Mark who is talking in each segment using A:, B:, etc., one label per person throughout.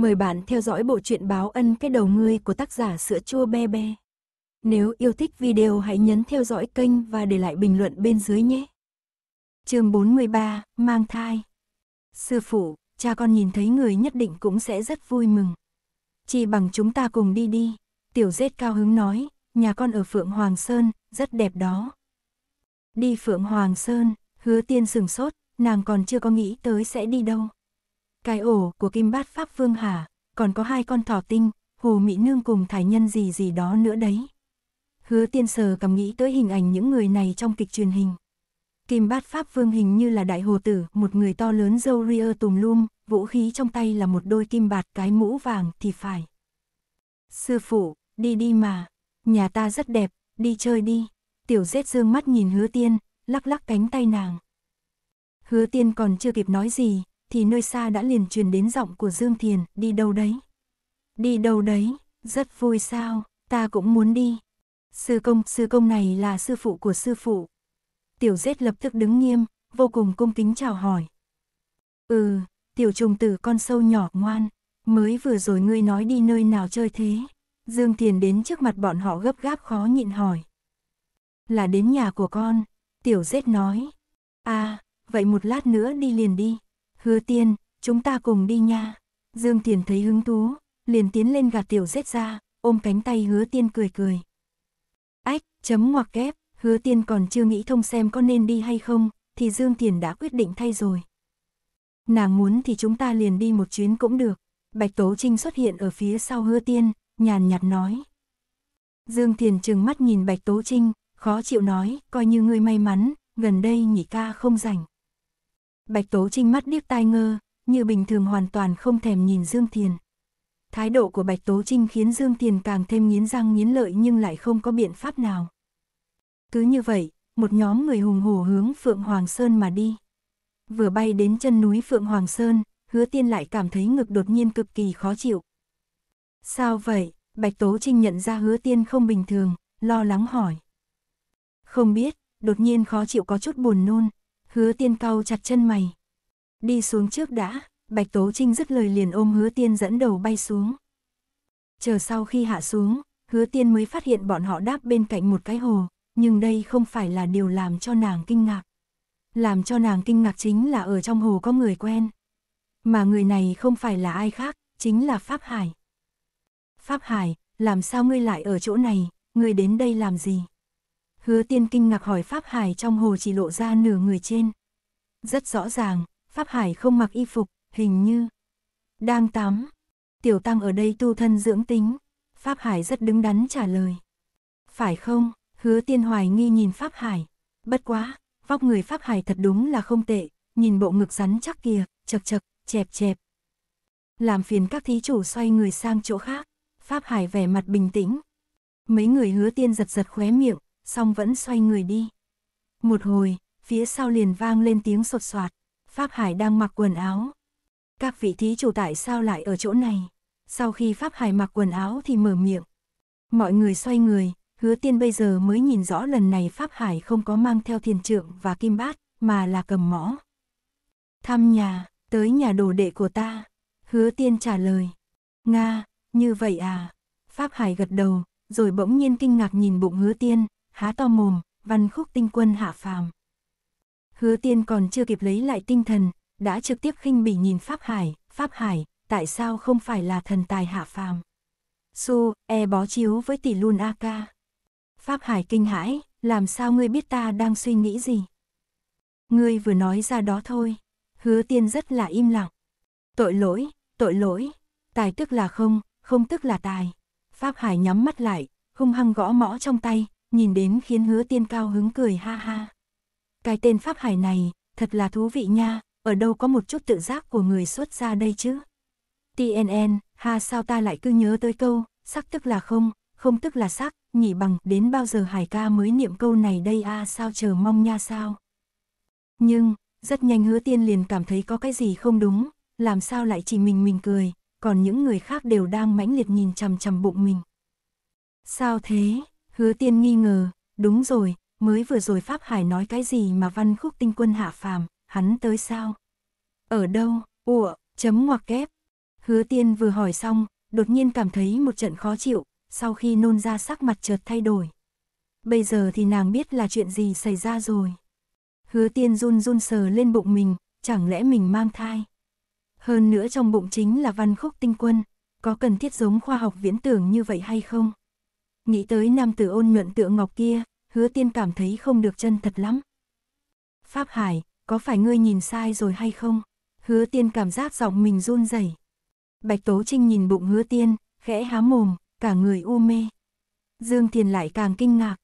A: Mời bạn theo dõi bộ truyện báo ân cái đầu ngươi của tác giả sữa chua be be. Nếu yêu thích video hãy nhấn theo dõi kênh và để lại bình luận bên dưới nhé. chương 43, mang thai. Sư phụ, cha con nhìn thấy người nhất định cũng sẽ rất vui mừng. Chỉ bằng chúng ta cùng đi đi, tiểu dết cao hứng nói, nhà con ở Phượng Hoàng Sơn, rất đẹp đó. Đi Phượng Hoàng Sơn, hứa tiên sừng sốt, nàng còn chưa có nghĩ tới sẽ đi đâu. Cái ổ của Kim Bát Pháp Vương hà còn có hai con thỏ tinh, Hồ Mỹ Nương cùng Thái Nhân gì gì đó nữa đấy. Hứa tiên sờ cầm nghĩ tới hình ảnh những người này trong kịch truyền hình. Kim Bát Pháp Vương hình như là đại hồ tử, một người to lớn dâu ria tùm lum, vũ khí trong tay là một đôi kim bạt cái mũ vàng thì phải. Sư phụ, đi đi mà, nhà ta rất đẹp, đi chơi đi. Tiểu rết dương mắt nhìn hứa tiên, lắc lắc cánh tay nàng. Hứa tiên còn chưa kịp nói gì, thì nơi xa đã liền truyền đến giọng của Dương Thiền, đi đâu đấy? Đi đâu đấy? Rất vui sao, ta cũng muốn đi. Sư công, sư công này là sư phụ của sư phụ. Tiểu giết lập tức đứng nghiêm, vô cùng cung kính chào hỏi. Ừ, tiểu trùng tử con sâu nhỏ ngoan, mới vừa rồi ngươi nói đi nơi nào chơi thế? Dương Thiền đến trước mặt bọn họ gấp gáp khó nhịn hỏi. Là đến nhà của con, tiểu giết nói. À, vậy một lát nữa đi liền đi. Hứa tiên, chúng ta cùng đi nha. Dương Thiền thấy hứng thú, liền tiến lên gạt tiểu rết ra, ôm cánh tay hứa tiên cười cười. Ách, chấm ngoặc kép, hứa tiên còn chưa nghĩ thông xem có nên đi hay không, thì Dương Thiền đã quyết định thay rồi. Nàng muốn thì chúng ta liền đi một chuyến cũng được. Bạch Tố Trinh xuất hiện ở phía sau hứa tiên, nhàn nhạt nói. Dương Thiền trừng mắt nhìn Bạch Tố Trinh, khó chịu nói, coi như ngươi may mắn, gần đây nhị ca không rảnh. Bạch Tố Trinh mắt điếc tai ngơ, như bình thường hoàn toàn không thèm nhìn Dương Thiền. Thái độ của Bạch Tố Trinh khiến Dương Thiền càng thêm nghiến răng nghiến lợi nhưng lại không có biện pháp nào. Cứ như vậy, một nhóm người hùng hổ hướng Phượng Hoàng Sơn mà đi. Vừa bay đến chân núi Phượng Hoàng Sơn, hứa tiên lại cảm thấy ngực đột nhiên cực kỳ khó chịu. Sao vậy? Bạch Tố Trinh nhận ra hứa tiên không bình thường, lo lắng hỏi. Không biết, đột nhiên khó chịu có chút buồn nôn, hứa tiên cau chặt chân mày. Đi xuống trước đã, Bạch Tố Trinh dứt lời liền ôm hứa tiên dẫn đầu bay xuống. Chờ sau khi hạ xuống, hứa tiên mới phát hiện bọn họ đáp bên cạnh một cái hồ, nhưng đây không phải là điều làm cho nàng kinh ngạc. Làm cho nàng kinh ngạc chính là ở trong hồ có người quen. Mà người này không phải là ai khác, chính là Pháp Hải. Pháp Hải, làm sao ngươi lại ở chỗ này, ngươi đến đây làm gì? Hứa tiên kinh ngạc hỏi Pháp Hải trong hồ chỉ lộ ra nửa người trên. Rất rõ ràng, Pháp Hải không mặc y phục, hình như đang tắm. Tiểu Tăng ở đây tu thân dưỡng tính. Pháp Hải rất đứng đắn trả lời. Phải không? Hứa tiên hoài nghi nhìn Pháp Hải. Bất quá, vóc người Pháp Hải thật đúng là không tệ, nhìn bộ ngực rắn chắc kìa, chật chật, chẹp chẹp. Làm phiền các thí chủ xoay người sang chỗ khác, Pháp Hải vẻ mặt bình tĩnh. Mấy người hứa tiên giật giật khóe miệng, song vẫn xoay người đi. Một hồi, phía sau liền vang lên tiếng sột soạt, Pháp Hải đang mặc quần áo. Các vị thí chủ tại sao lại ở chỗ này? Sau khi Pháp Hải mặc quần áo thì mở miệng. Mọi người xoay người, hứa tiên bây giờ mới nhìn rõ lần này Pháp Hải không có mang theo thiền trượng và kim bát, mà là cầm mõ. Thăm nhà, tới nhà đồ đệ của ta. Hứa tiên trả lời. Nga, như vậy à? Pháp Hải gật đầu, rồi bỗng nhiên kinh ngạc nhìn bụng hứa tiên, há to mồm, văn khúc tinh quân hạ phàm. Hứa tiên còn chưa kịp lấy lại tinh thần, đã trực tiếp khinh bỉ nhìn Pháp Hải, Pháp Hải, tại sao không phải là thần tài hạ phàm? Su, e bó chiếu với tỷ lun a ca. Pháp Hải kinh hãi, làm sao ngươi biết ta đang suy nghĩ gì? Ngươi vừa nói ra đó thôi. Hứa tiên rất là im lặng. Tội lỗi, tội lỗi. Tài tức là không, không tức là tài. Pháp Hải nhắm mắt lại, hung hăng gõ mõ trong tay, nhìn đến khiến hứa tiên cao hứng cười ha ha. Cái tên Pháp Hải này, thật là thú vị nha, ở đâu có một chút tự giác của người xuất ra đây chứ. TNN, ha sao ta lại cứ nhớ tới câu, sắc tức là không, không tức là sắc, nhị bằng đến bao giờ Hải ca mới niệm câu này đây a à, sao chờ mong nha sao. Nhưng, rất nhanh hứa tiên liền cảm thấy có cái gì không đúng, làm sao lại chỉ mình mình cười, còn những người khác đều đang mãnh liệt nhìn chằm chằm bụng mình. Sao thế? Hứa tiên nghi ngờ, đúng rồi, mới vừa rồi Pháp Hải nói cái gì mà văn khúc tinh quân hạ phàm, hắn tới sao? Ở đâu? Ủa, chấm ngoặc kép. Hứa tiên vừa hỏi xong, đột nhiên cảm thấy một trận khó chịu, sau khi nôn ra sắc mặt chợt thay đổi. Bây giờ thì nàng biết là chuyện gì xảy ra rồi. Hứa tiên run run sờ lên bụng mình, chẳng lẽ mình mang thai. Hơn nữa trong bụng chính là văn khúc tinh quân, có cần thiết giống khoa học viễn tưởng như vậy hay không? Nghĩ tới nam tử ôn nhuận tựa ngọc kia, hứa tiên cảm thấy không được chân thật lắm. Pháp Hải, có phải ngươi nhìn sai rồi hay không? Hứa tiên cảm giác giọng mình run rẩy. Bạch Tố Trinh nhìn bụng hứa tiên, khẽ há mồm, cả người u mê. Dương Thiền lại càng kinh ngạc.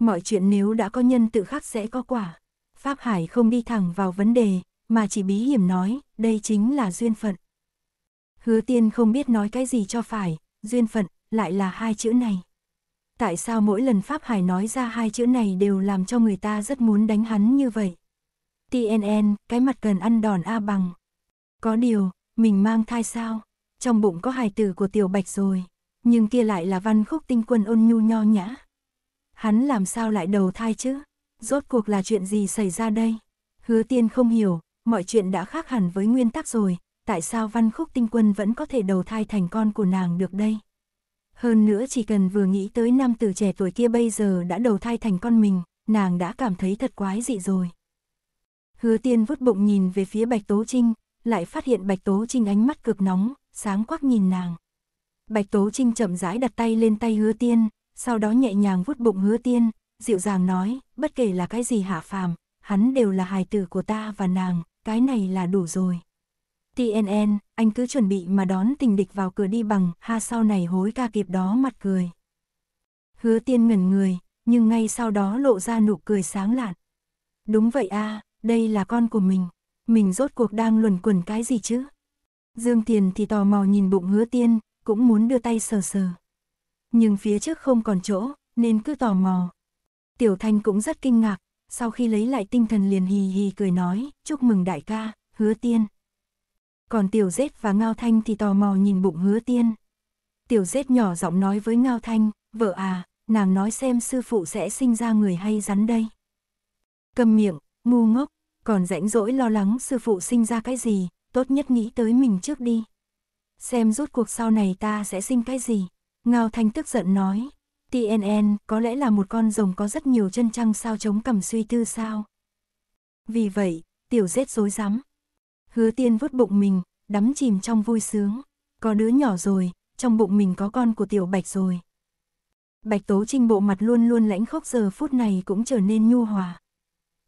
A: Mọi chuyện nếu đã có nhân tự khắc sẽ có quả. Pháp Hải không đi thẳng vào vấn đề, mà chỉ bí hiểm nói, đây chính là duyên phận. Hứa tiên không biết nói cái gì cho phải, duyên phận, lại là hai chữ này tại sao mỗi lần Pháp Hải nói ra hai chữ này đều làm cho người ta rất muốn đánh hắn như vậy. TNN, cái mặt cần ăn đòn A bằng. Có điều, mình mang thai sao? Trong bụng có hài tử của Tiểu Bạch rồi, nhưng kia lại là văn khúc tinh quân ôn nhu nho nhã. Hắn làm sao lại đầu thai chứ? Rốt cuộc là chuyện gì xảy ra đây? Hứa tiên không hiểu, mọi chuyện đã khác hẳn với nguyên tắc rồi, tại sao văn khúc tinh quân vẫn có thể đầu thai thành con của nàng được đây? Hơn nữa chỉ cần vừa nghĩ tới nam tử trẻ tuổi kia bây giờ đã đầu thai thành con mình, nàng đã cảm thấy thật quái dị rồi. Hứa tiên vứt bụng nhìn về phía Bạch Tố Trinh, lại phát hiện Bạch Tố Trinh ánh mắt cực nóng, sáng quắc nhìn nàng. Bạch Tố Trinh chậm rãi đặt tay lên tay hứa tiên, sau đó nhẹ nhàng vuốt bụng hứa tiên, dịu dàng nói, bất kể là cái gì hạ phàm, hắn đều là hài tử của ta và nàng, cái này là đủ rồi. TNN, anh cứ chuẩn bị mà đón tình địch vào cửa đi bằng, ha sau này hối ca kịp đó mặt cười. Hứa tiên ngẩn người, nhưng ngay sau đó lộ ra nụ cười sáng lạn. Đúng vậy a, à, đây là con của mình, mình rốt cuộc đang luẩn quẩn cái gì chứ? Dương Tiền thì tò mò nhìn bụng hứa tiên, cũng muốn đưa tay sờ sờ. Nhưng phía trước không còn chỗ, nên cứ tò mò. Tiểu Thanh cũng rất kinh ngạc, sau khi lấy lại tinh thần liền hì hì cười nói, chúc mừng đại ca, hứa tiên. Còn Tiểu Dết và Ngao Thanh thì tò mò nhìn bụng hứa tiên. Tiểu Dết nhỏ giọng nói với Ngao Thanh, vợ à, nàng nói xem sư phụ sẽ sinh ra người hay rắn đây. Cầm miệng, ngu ngốc, còn rãnh rỗi lo lắng sư phụ sinh ra cái gì, tốt nhất nghĩ tới mình trước đi. Xem rút cuộc sau này ta sẽ sinh cái gì. Ngao Thanh tức giận nói, TNN có lẽ là một con rồng có rất nhiều chân trăng sao chống cầm suy tư sao. Vì vậy, tiểu dết dối rắm Hứa tiên vuốt bụng mình, đắm chìm trong vui sướng. Có đứa nhỏ rồi, trong bụng mình có con của tiểu bạch rồi. Bạch Tố Trinh bộ mặt luôn luôn lãnh khốc giờ phút này cũng trở nên nhu hòa.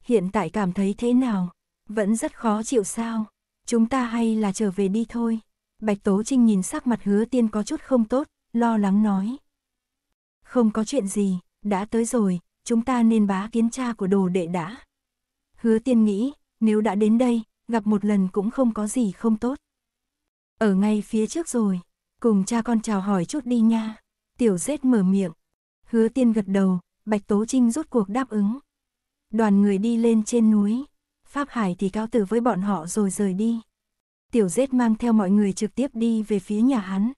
A: Hiện tại cảm thấy thế nào? Vẫn rất khó chịu sao? Chúng ta hay là trở về đi thôi. Bạch Tố Trinh nhìn sắc mặt hứa tiên có chút không tốt, lo lắng nói. Không có chuyện gì, đã tới rồi, chúng ta nên bá kiến cha của đồ đệ đã. Hứa tiên nghĩ, nếu đã đến đây, gặp một lần cũng không có gì không tốt. Ở ngay phía trước rồi, cùng cha con chào hỏi chút đi nha. Tiểu dết mở miệng. Hứa tiên gật đầu, Bạch Tố Trinh rốt cuộc đáp ứng. Đoàn người đi lên trên núi, Pháp Hải thì cao tử với bọn họ rồi rời đi. Tiểu dết mang theo mọi người trực tiếp đi về phía nhà hắn.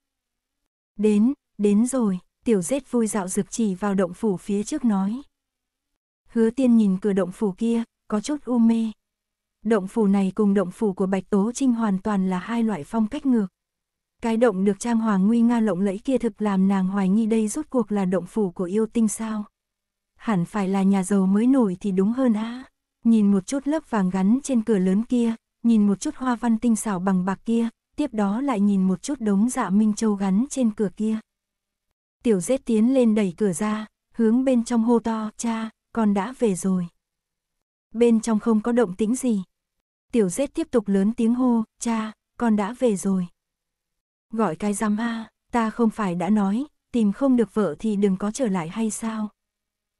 A: Đến, đến rồi, tiểu dết vui dạo rực chỉ vào động phủ phía trước nói. Hứa tiên nhìn cửa động phủ kia, có chút u mê. Động phủ này cùng động phủ của Bạch Tố Trinh hoàn toàn là hai loại phong cách ngược. Cái động được trang hoàng nguy nga lộng lẫy kia thực làm nàng hoài nghi đây rốt cuộc là động phủ của yêu tinh sao. Hẳn phải là nhà giàu mới nổi thì đúng hơn á. Nhìn một chút lớp vàng gắn trên cửa lớn kia, nhìn một chút hoa văn tinh xảo bằng bạc kia, tiếp đó lại nhìn một chút đống dạ minh châu gắn trên cửa kia. Tiểu dết tiến lên đẩy cửa ra, hướng bên trong hô to, cha, con đã về rồi bên trong không có động tĩnh gì. Tiểu dết tiếp tục lớn tiếng hô, cha, con đã về rồi. Gọi cái giam a, ta không phải đã nói, tìm không được vợ thì đừng có trở lại hay sao.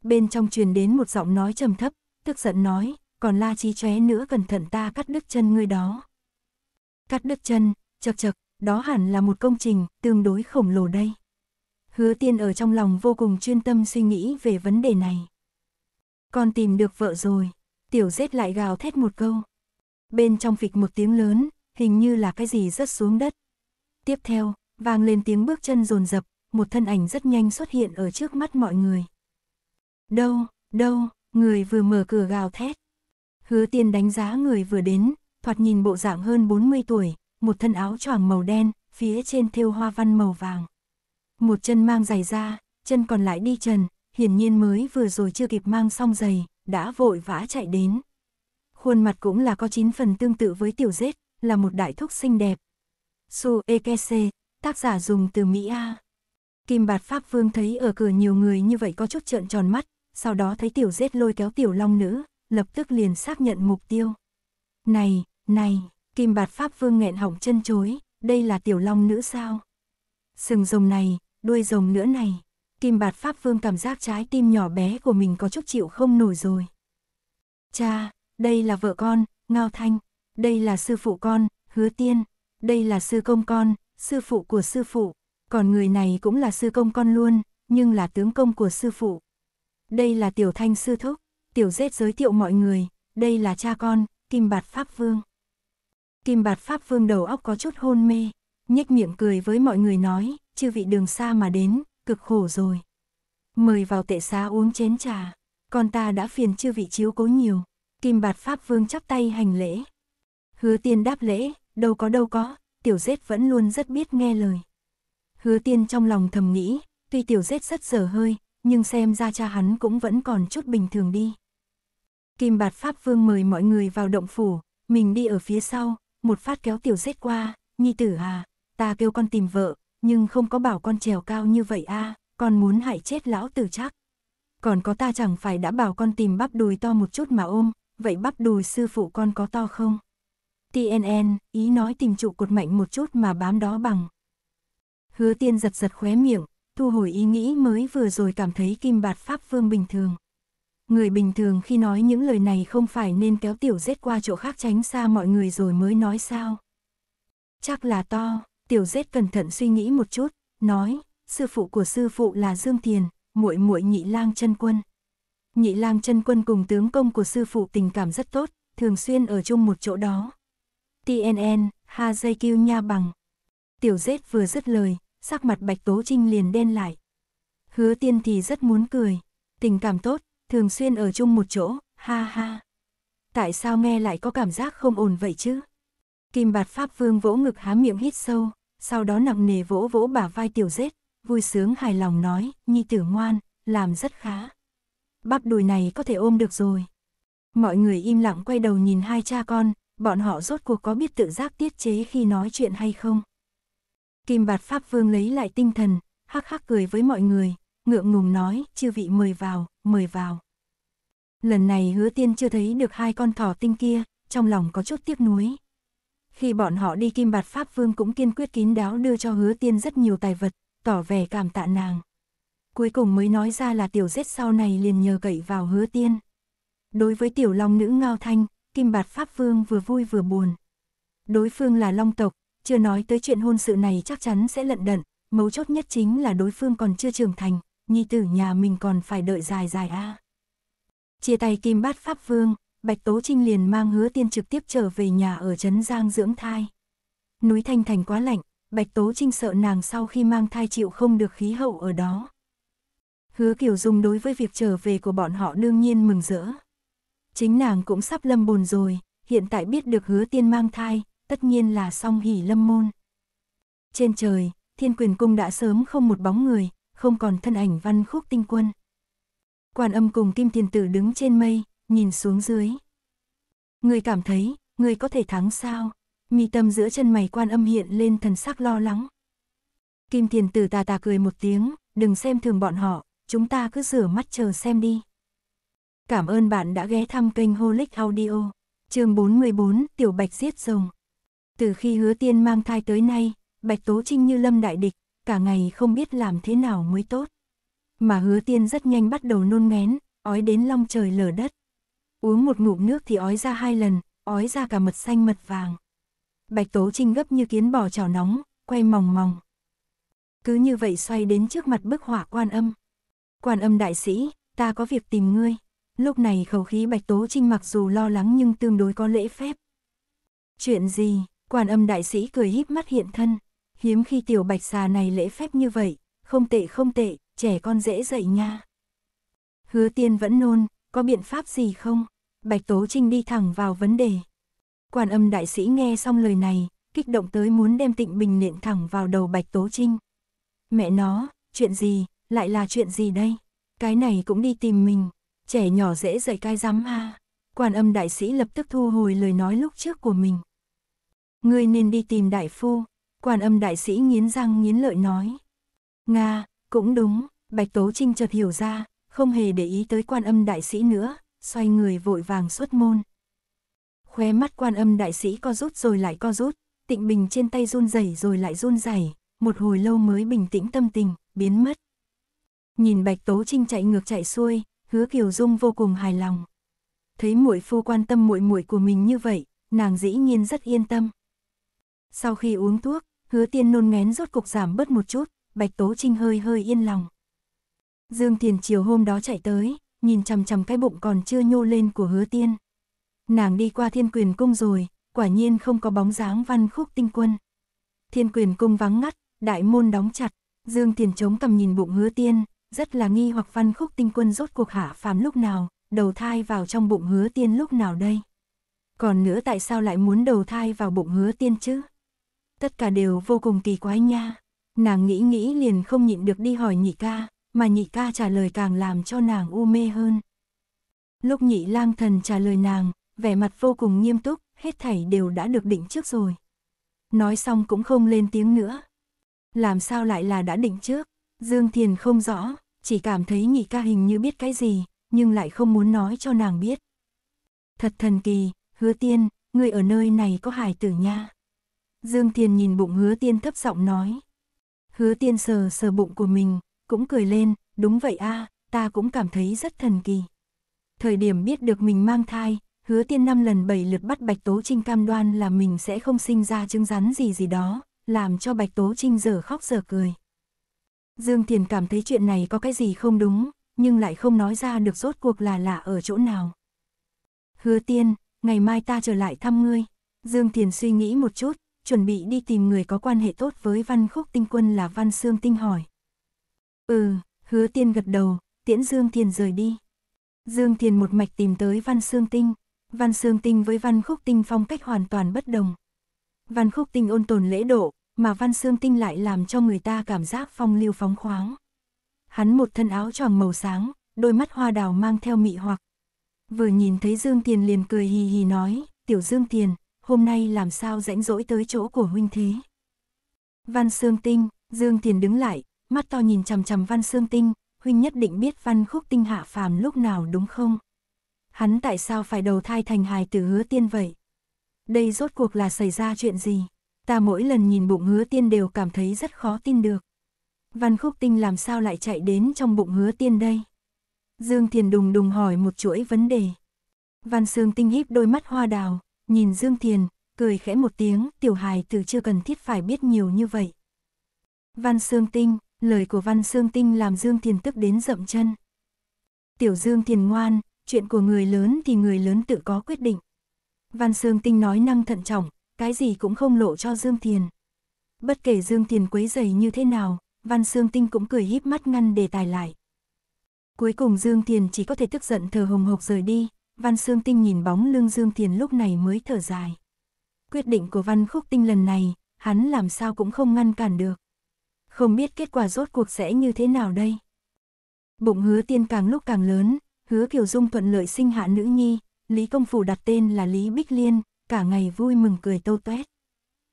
A: Bên trong truyền đến một giọng nói trầm thấp, tức giận nói, còn la chí chóe nữa cẩn thận ta cắt đứt chân ngươi đó. Cắt đứt chân, chật chật, đó hẳn là một công trình tương đối khổng lồ đây. Hứa tiên ở trong lòng vô cùng chuyên tâm suy nghĩ về vấn đề này. Con tìm được vợ rồi, tiểu rết lại gào thét một câu. Bên trong phịch một tiếng lớn, hình như là cái gì rớt xuống đất. Tiếp theo, vang lên tiếng bước chân rồn rập, một thân ảnh rất nhanh xuất hiện ở trước mắt mọi người. Đâu, đâu, người vừa mở cửa gào thét. Hứa tiên đánh giá người vừa đến, thoạt nhìn bộ dạng hơn 40 tuổi, một thân áo choàng màu đen, phía trên thêu hoa văn màu vàng. Một chân mang giày da, chân còn lại đi trần, hiển nhiên mới vừa rồi chưa kịp mang xong giày, đã vội vã chạy đến. Khuôn mặt cũng là có chín phần tương tự với tiểu dết, là một đại thúc xinh đẹp. Su Ekese, tác giả dùng từ Mỹ A. Kim Bạt Pháp Vương thấy ở cửa nhiều người như vậy có chút trợn tròn mắt, sau đó thấy tiểu dết lôi kéo tiểu long nữ, lập tức liền xác nhận mục tiêu. Này, này, Kim Bạt Pháp Vương nghẹn hỏng chân chối, đây là tiểu long nữ sao? Sừng rồng này, đuôi rồng nữa này. Kim Bạt Pháp Vương cảm giác trái tim nhỏ bé của mình có chút chịu không nổi rồi. Cha, đây là vợ con, Ngao Thanh, đây là sư phụ con, Hứa Tiên, đây là sư công con, sư phụ của sư phụ, còn người này cũng là sư công con luôn, nhưng là tướng công của sư phụ. Đây là Tiểu Thanh sư thúc, Tiểu Dết giới thiệu mọi người, đây là cha con, Kim Bạt Pháp Vương. Kim Bạt Pháp Vương đầu óc có chút hôn mê, nhếch miệng cười với mọi người nói, chư vị đường xa mà đến, cực khổ rồi. Mời vào tệ xá uống chén trà, con ta đã phiền chưa vị chiếu cố nhiều. Kim bạt Pháp Vương chắp tay hành lễ. Hứa tiên đáp lễ, đâu có đâu có, tiểu dết vẫn luôn rất biết nghe lời. Hứa tiên trong lòng thầm nghĩ, tuy tiểu dết rất dở hơi, nhưng xem ra cha hắn cũng vẫn còn chút bình thường đi. Kim bạt Pháp Vương mời mọi người vào động phủ, mình đi ở phía sau, một phát kéo tiểu dết qua, nhi tử à, ta kêu con tìm vợ, nhưng không có bảo con trèo cao như vậy a, con muốn hại chết lão tử chắc. Còn có ta chẳng phải đã bảo con tìm bắp đùi to một chút mà ôm, vậy bắp đùi sư phụ con có to không? TNN, ý nói tìm trụ cột mạnh một chút mà bám đó bằng. Hứa tiên giật giật khóe miệng, thu hồi ý nghĩ mới vừa rồi cảm thấy kim bạt pháp vương bình thường. Người bình thường khi nói những lời này không phải nên kéo tiểu dết qua chỗ khác tránh xa mọi người rồi mới nói sao. Chắc là to, Tiểu Dết cẩn thận suy nghĩ một chút, nói, sư phụ của sư phụ là Dương Thiền, muội muội Nhị Lang chân quân. Nhị Lang chân quân cùng tướng công của sư phụ tình cảm rất tốt, thường xuyên ở chung một chỗ đó. TNN, Ha Dây Kiêu Nha Bằng. Tiểu Dết vừa dứt lời, sắc mặt Bạch Tố Trinh liền đen lại. Hứa Tiên thì rất muốn cười, tình cảm tốt, thường xuyên ở chung một chỗ, ha ha. Tại sao nghe lại có cảm giác không ổn vậy chứ? Kim Bạt Pháp Vương vỗ ngực há miệng hít sâu, sau đó nặng nề vỗ vỗ bả vai tiểu dết vui sướng hài lòng nói, nhi tử ngoan, làm rất khá. Bắp đùi này có thể ôm được rồi. Mọi người im lặng quay đầu nhìn hai cha con, bọn họ rốt cuộc có biết tự giác tiết chế khi nói chuyện hay không. Kim bạt Pháp Vương lấy lại tinh thần, hắc hắc cười với mọi người, ngượng ngùng nói, chư vị mời vào, mời vào. Lần này hứa tiên chưa thấy được hai con thỏ tinh kia, trong lòng có chút tiếc nuối, khi bọn họ đi Kim Bạt Pháp Vương cũng kiên quyết kín đáo đưa cho hứa tiên rất nhiều tài vật, tỏ vẻ cảm tạ nàng. Cuối cùng mới nói ra là tiểu rết sau này liền nhờ cậy vào hứa tiên. Đối với tiểu long nữ ngao thanh, Kim Bạt Pháp Vương vừa vui vừa buồn. Đối phương là long tộc, chưa nói tới chuyện hôn sự này chắc chắn sẽ lận đận, mấu chốt nhất chính là đối phương còn chưa trưởng thành, nhi tử nhà mình còn phải đợi dài dài a. À. Chia tay Kim Bát Pháp Vương, Bạch Tố Trinh liền mang hứa tiên trực tiếp trở về nhà ở Trấn Giang dưỡng thai. Núi Thanh Thành quá lạnh, Bạch Tố Trinh sợ nàng sau khi mang thai chịu không được khí hậu ở đó. Hứa Kiều Dung đối với việc trở về của bọn họ đương nhiên mừng rỡ. Chính nàng cũng sắp lâm bồn rồi, hiện tại biết được hứa tiên mang thai, tất nhiên là song hỷ lâm môn. Trên trời, thiên quyền cung đã sớm không một bóng người, không còn thân ảnh văn khúc tinh quân. Quan âm cùng kim thiền tử đứng trên mây, nhìn xuống dưới. Người cảm thấy, người có thể thắng sao? Mi tâm giữa chân mày quan âm hiện lên thần sắc lo lắng. Kim thiền tử tà tà cười một tiếng, đừng xem thường bọn họ, chúng ta cứ rửa mắt chờ xem đi. Cảm ơn bạn đã ghé thăm kênh Holic Audio, chương 414, Tiểu Bạch giết rồng. Từ khi hứa tiên mang thai tới nay, Bạch Tố Trinh như lâm đại địch, cả ngày không biết làm thế nào mới tốt. Mà hứa tiên rất nhanh bắt đầu nôn ngén, ói đến long trời lở đất uống một ngụm nước thì ói ra hai lần, ói ra cả mật xanh mật vàng. Bạch Tố Trinh gấp như kiến bò chảo nóng, quay mòng mòng. Cứ như vậy xoay đến trước mặt bức họa quan âm. Quan âm đại sĩ, ta có việc tìm ngươi. Lúc này khẩu khí Bạch Tố Trinh mặc dù lo lắng nhưng tương đối có lễ phép. Chuyện gì? Quan âm đại sĩ cười híp mắt hiện thân. Hiếm khi tiểu bạch xà này lễ phép như vậy, không tệ không tệ, trẻ con dễ dậy nha. Hứa tiên vẫn nôn, có biện pháp gì không? Bạch Tố Trinh đi thẳng vào vấn đề. Quan âm đại sĩ nghe xong lời này, kích động tới muốn đem tịnh bình nện thẳng vào đầu Bạch Tố Trinh. Mẹ nó, chuyện gì, lại là chuyện gì đây? Cái này cũng đi tìm mình, trẻ nhỏ dễ dạy cái rắm ha. Quan âm đại sĩ lập tức thu hồi lời nói lúc trước của mình. Ngươi nên đi tìm đại phu, quan âm đại sĩ nghiến răng nghiến lợi nói. Nga, cũng đúng, Bạch Tố Trinh chợt hiểu ra, không hề để ý tới quan âm đại sĩ nữa, xoay người vội vàng xuất môn. Khóe mắt quan âm đại sĩ co rút rồi lại co rút, tịnh bình trên tay run rẩy rồi lại run rẩy, một hồi lâu mới bình tĩnh tâm tình, biến mất. Nhìn Bạch Tố Trinh chạy ngược chạy xuôi, Hứa Kiều Dung vô cùng hài lòng. Thấy muội phu quan tâm muội muội của mình như vậy, nàng dĩ nhiên rất yên tâm. Sau khi uống thuốc, Hứa Tiên nôn ngén rốt cục giảm bớt một chút, Bạch Tố Trinh hơi hơi yên lòng. Dương Thiền chiều hôm đó chạy tới, nhìn chằm chằm cái bụng còn chưa nhô lên của hứa tiên. Nàng đi qua thiên quyền cung rồi, quả nhiên không có bóng dáng văn khúc tinh quân. Thiên quyền cung vắng ngắt, đại môn đóng chặt, Dương Thiền chống cầm nhìn bụng hứa tiên, rất là nghi hoặc văn khúc tinh quân rốt cuộc hạ phàm lúc nào, đầu thai vào trong bụng hứa tiên lúc nào đây. Còn nữa tại sao lại muốn đầu thai vào bụng hứa tiên chứ? Tất cả đều vô cùng kỳ quái nha. Nàng nghĩ nghĩ liền không nhịn được đi hỏi nhị ca, mà nhị ca trả lời càng làm cho nàng u mê hơn. Lúc nhị lang thần trả lời nàng, vẻ mặt vô cùng nghiêm túc, hết thảy đều đã được định trước rồi. Nói xong cũng không lên tiếng nữa. Làm sao lại là đã định trước? Dương Thiền không rõ, chỉ cảm thấy nhị ca hình như biết cái gì, nhưng lại không muốn nói cho nàng biết. Thật thần kỳ, hứa tiên, người ở nơi này có hài tử nha. Dương Thiền nhìn bụng hứa tiên thấp giọng nói. Hứa tiên sờ sờ bụng của mình, cũng cười lên, đúng vậy a, ta cũng cảm thấy rất thần kỳ. Thời điểm biết được mình mang thai, hứa tiên năm lần bảy lượt bắt Bạch Tố Trinh cam đoan là mình sẽ không sinh ra chứng rắn gì gì đó, làm cho Bạch Tố Trinh dở khóc dở cười. Dương Thiền cảm thấy chuyện này có cái gì không đúng, nhưng lại không nói ra được rốt cuộc là lạ ở chỗ nào. Hứa tiên, ngày mai ta trở lại thăm ngươi. Dương Thiền suy nghĩ một chút, chuẩn bị đi tìm người có quan hệ tốt với văn khúc tinh quân là Văn xương Tinh hỏi. Ừ, hứa tiên gật đầu, tiễn Dương Thiền rời đi. Dương Thiền một mạch tìm tới Văn Sương Tinh. Văn Sương Tinh với Văn Khúc Tinh phong cách hoàn toàn bất đồng. Văn Khúc Tinh ôn tồn lễ độ, mà Văn Sương Tinh lại làm cho người ta cảm giác phong lưu phóng khoáng. Hắn một thân áo choàng màu sáng, đôi mắt hoa đào mang theo mị hoặc. Vừa nhìn thấy Dương Tiền liền cười hì hì nói, tiểu Dương Tiền, hôm nay làm sao rãnh rỗi tới chỗ của huynh thế. Văn Sương Tinh, Dương Tiền đứng lại, mắt to nhìn chằm chằm Văn Xương Tinh, huynh nhất định biết Văn Khúc Tinh hạ phàm lúc nào đúng không? Hắn tại sao phải đầu thai thành hài tử hứa tiên vậy? Đây rốt cuộc là xảy ra chuyện gì? Ta mỗi lần nhìn bụng hứa tiên đều cảm thấy rất khó tin được. Văn Khúc Tinh làm sao lại chạy đến trong bụng hứa tiên đây? Dương Thiền đùng đùng hỏi một chuỗi vấn đề. Văn xương Tinh híp đôi mắt hoa đào, nhìn Dương Thiền, cười khẽ một tiếng, tiểu hài từ chưa cần thiết phải biết nhiều như vậy. Văn xương Tinh, lời của Văn Sương Tinh làm Dương Thiền tức đến dậm chân. Tiểu Dương Thiền ngoan, chuyện của người lớn thì người lớn tự có quyết định. Văn Sương Tinh nói năng thận trọng, cái gì cũng không lộ cho Dương Thiền. Bất kể Dương Thiền quấy dày như thế nào, Văn Sương Tinh cũng cười híp mắt ngăn đề tài lại. Cuối cùng Dương Thiền chỉ có thể tức giận thờ hồng hộc rời đi, Văn Sương Tinh nhìn bóng lưng Dương Thiền lúc này mới thở dài. Quyết định của Văn Khúc Tinh lần này, hắn làm sao cũng không ngăn cản được không biết kết quả rốt cuộc sẽ như thế nào đây. Bụng hứa tiên càng lúc càng lớn, hứa Kiều Dung thuận lợi sinh hạ nữ nhi, Lý Công Phủ đặt tên là Lý Bích Liên, cả ngày vui mừng cười tâu toét.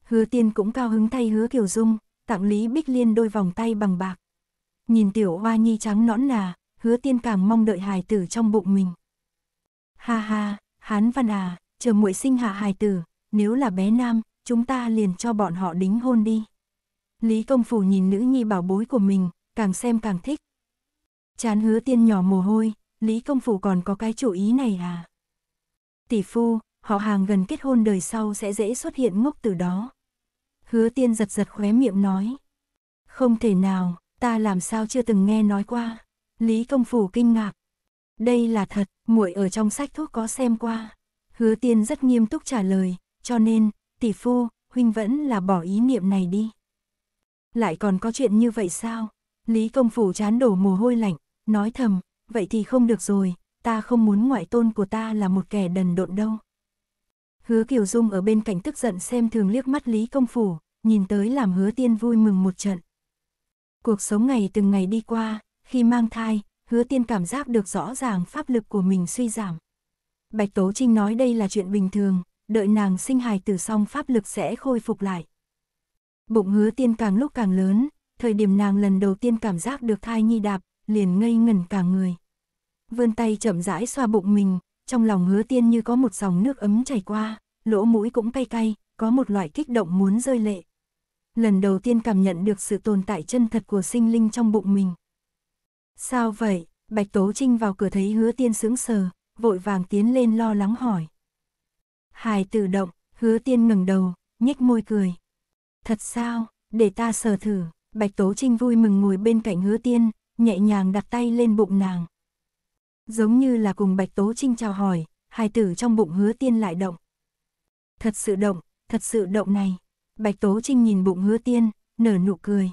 A: Hứa tiên cũng cao hứng thay hứa Kiều Dung, tặng Lý Bích Liên đôi vòng tay bằng bạc. Nhìn tiểu hoa nhi trắng nõn nà, hứa tiên càng mong đợi hài tử trong bụng mình. Ha ha, hán văn à, chờ muội sinh hạ hài tử, nếu là bé nam, chúng ta liền cho bọn họ đính hôn đi. Lý Công Phủ nhìn nữ nhi bảo bối của mình, càng xem càng thích. Chán hứa tiên nhỏ mồ hôi, Lý Công Phủ còn có cái chủ ý này à? Tỷ phu, họ hàng gần kết hôn đời sau sẽ dễ xuất hiện ngốc từ đó. Hứa tiên giật giật khóe miệng nói. Không thể nào, ta làm sao chưa từng nghe nói qua. Lý Công Phủ kinh ngạc. Đây là thật, muội ở trong sách thuốc có xem qua. Hứa tiên rất nghiêm túc trả lời, cho nên, tỷ phu, huynh vẫn là bỏ ý niệm này đi. Lại còn có chuyện như vậy sao? Lý công phủ chán đổ mồ hôi lạnh, nói thầm, vậy thì không được rồi, ta không muốn ngoại tôn của ta là một kẻ đần độn đâu. Hứa Kiều Dung ở bên cạnh tức giận xem thường liếc mắt Lý Công Phủ, nhìn tới làm hứa tiên vui mừng một trận. Cuộc sống ngày từng ngày đi qua, khi mang thai, hứa tiên cảm giác được rõ ràng pháp lực của mình suy giảm. Bạch Tố Trinh nói đây là chuyện bình thường, đợi nàng sinh hài tử xong pháp lực sẽ khôi phục lại. Bụng hứa tiên càng lúc càng lớn, thời điểm nàng lần đầu tiên cảm giác được thai nhi đạp, liền ngây ngẩn cả người. Vươn tay chậm rãi xoa bụng mình, trong lòng hứa tiên như có một dòng nước ấm chảy qua, lỗ mũi cũng cay cay, có một loại kích động muốn rơi lệ. Lần đầu tiên cảm nhận được sự tồn tại chân thật của sinh linh trong bụng mình. Sao vậy? Bạch Tố Trinh vào cửa thấy hứa tiên sướng sờ, vội vàng tiến lên lo lắng hỏi. Hài tự động, hứa tiên ngẩng đầu, nhếch môi cười. Thật sao, để ta sờ thử, Bạch Tố Trinh vui mừng ngồi bên cạnh hứa tiên, nhẹ nhàng đặt tay lên bụng nàng. Giống như là cùng Bạch Tố Trinh chào hỏi, hai tử trong bụng hứa tiên lại động. Thật sự động, thật sự động này. Bạch Tố Trinh nhìn bụng hứa tiên, nở nụ cười.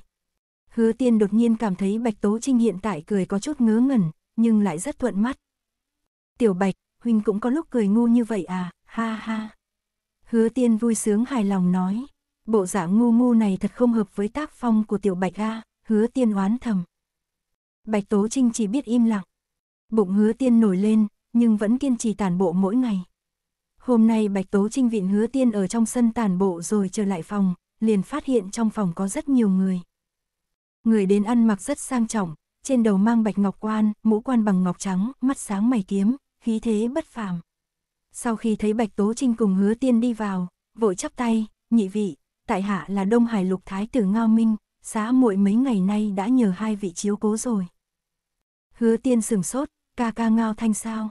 A: Hứa tiên đột nhiên cảm thấy Bạch Tố Trinh hiện tại cười có chút ngớ ngẩn, nhưng lại rất thuận mắt. Tiểu Bạch, Huynh cũng có lúc cười ngu như vậy à, ha ha. Hứa tiên vui sướng hài lòng nói. Bộ dạng ngu ngu này thật không hợp với tác phong của tiểu bạch A, hứa tiên oán thầm. Bạch Tố Trinh chỉ biết im lặng. Bụng hứa tiên nổi lên, nhưng vẫn kiên trì tản bộ mỗi ngày. Hôm nay Bạch Tố Trinh vịn hứa tiên ở trong sân tản bộ rồi trở lại phòng, liền phát hiện trong phòng có rất nhiều người. Người đến ăn mặc rất sang trọng, trên đầu mang bạch ngọc quan, mũ quan bằng ngọc trắng, mắt sáng mày kiếm, khí thế bất phàm. Sau khi thấy Bạch Tố Trinh cùng hứa tiên đi vào, vội chắp tay, nhị vị, tại hạ là Đông Hải Lục Thái tử Ngao Minh, xã muội mấy ngày nay đã nhờ hai vị chiếu cố rồi. Hứa tiên sừng sốt, ca ca Ngao Thanh sao?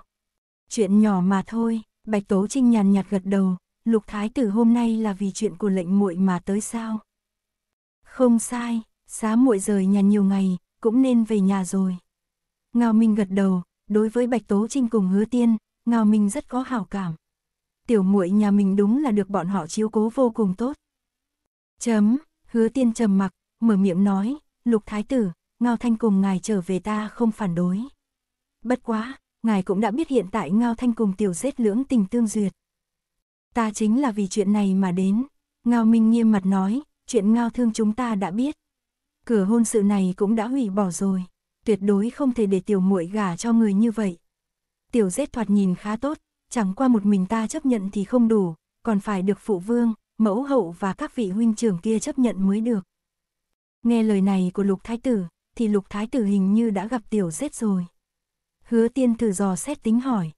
A: Chuyện nhỏ mà thôi, Bạch Tố Trinh nhàn nhạt gật đầu, Lục Thái tử hôm nay là vì chuyện của lệnh muội mà tới sao? Không sai, xá muội rời nhà nhiều ngày, cũng nên về nhà rồi. Ngao Minh gật đầu, đối với Bạch Tố Trinh cùng Hứa Tiên, Ngao Minh rất có hảo cảm. Tiểu muội nhà mình đúng là được bọn họ chiếu cố vô cùng tốt. Chấm, hứa tiên trầm mặc, mở miệng nói, lục thái tử, Ngao Thanh cùng ngài trở về ta không phản đối. Bất quá, ngài cũng đã biết hiện tại Ngao Thanh cùng tiểu dết lưỡng tình tương duyệt. Ta chính là vì chuyện này mà đến, Ngao Minh nghiêm mặt nói, chuyện Ngao thương chúng ta đã biết. Cửa hôn sự này cũng đã hủy bỏ rồi, tuyệt đối không thể để tiểu muội gả cho người như vậy. Tiểu dết thoạt nhìn khá tốt, chẳng qua một mình ta chấp nhận thì không đủ, còn phải được phụ vương, mẫu hậu và các vị huynh trưởng kia chấp nhận mới được. Nghe lời này của lục thái tử, thì lục thái tử hình như đã gặp tiểu giết rồi. Hứa tiên thử dò xét tính hỏi.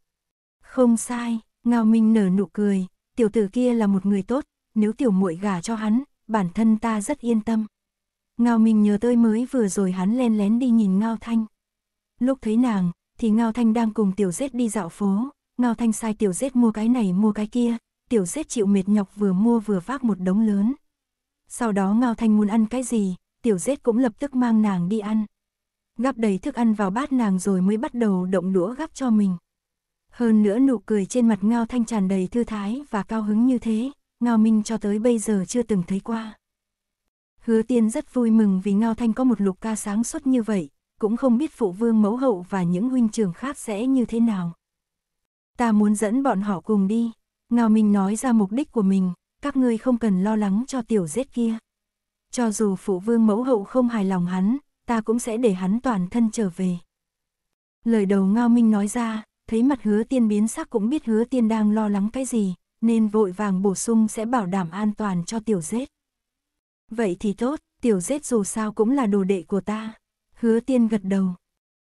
A: Không sai, Ngao Minh nở nụ cười, tiểu tử kia là một người tốt, nếu tiểu muội gả cho hắn, bản thân ta rất yên tâm. Ngao Minh nhớ tới mới vừa rồi hắn len lén đi nhìn Ngao Thanh. Lúc thấy nàng, thì Ngao Thanh đang cùng tiểu giết đi dạo phố, Ngao Thanh sai tiểu giết mua cái này mua cái kia, tiểu xếp chịu mệt nhọc vừa mua vừa vác một đống lớn. Sau đó Ngao Thanh muốn ăn cái gì, tiểu xếp cũng lập tức mang nàng đi ăn. Gắp đầy thức ăn vào bát nàng rồi mới bắt đầu động đũa gắp cho mình. Hơn nữa nụ cười trên mặt Ngao Thanh tràn đầy thư thái và cao hứng như thế, Ngao Minh cho tới bây giờ chưa từng thấy qua. Hứa tiên rất vui mừng vì Ngao Thanh có một lục ca sáng suốt như vậy, cũng không biết phụ vương mẫu hậu và những huynh trưởng khác sẽ như thế nào. Ta muốn dẫn bọn họ cùng đi. Ngao Minh nói ra mục đích của mình, các ngươi không cần lo lắng cho tiểu giết kia. Cho dù phụ vương mẫu hậu không hài lòng hắn, ta cũng sẽ để hắn toàn thân trở về. Lời đầu Ngao Minh nói ra, thấy mặt hứa tiên biến sắc cũng biết hứa tiên đang lo lắng cái gì, nên vội vàng bổ sung sẽ bảo đảm an toàn cho tiểu giết. Vậy thì tốt, tiểu giết dù sao cũng là đồ đệ của ta. Hứa tiên gật đầu.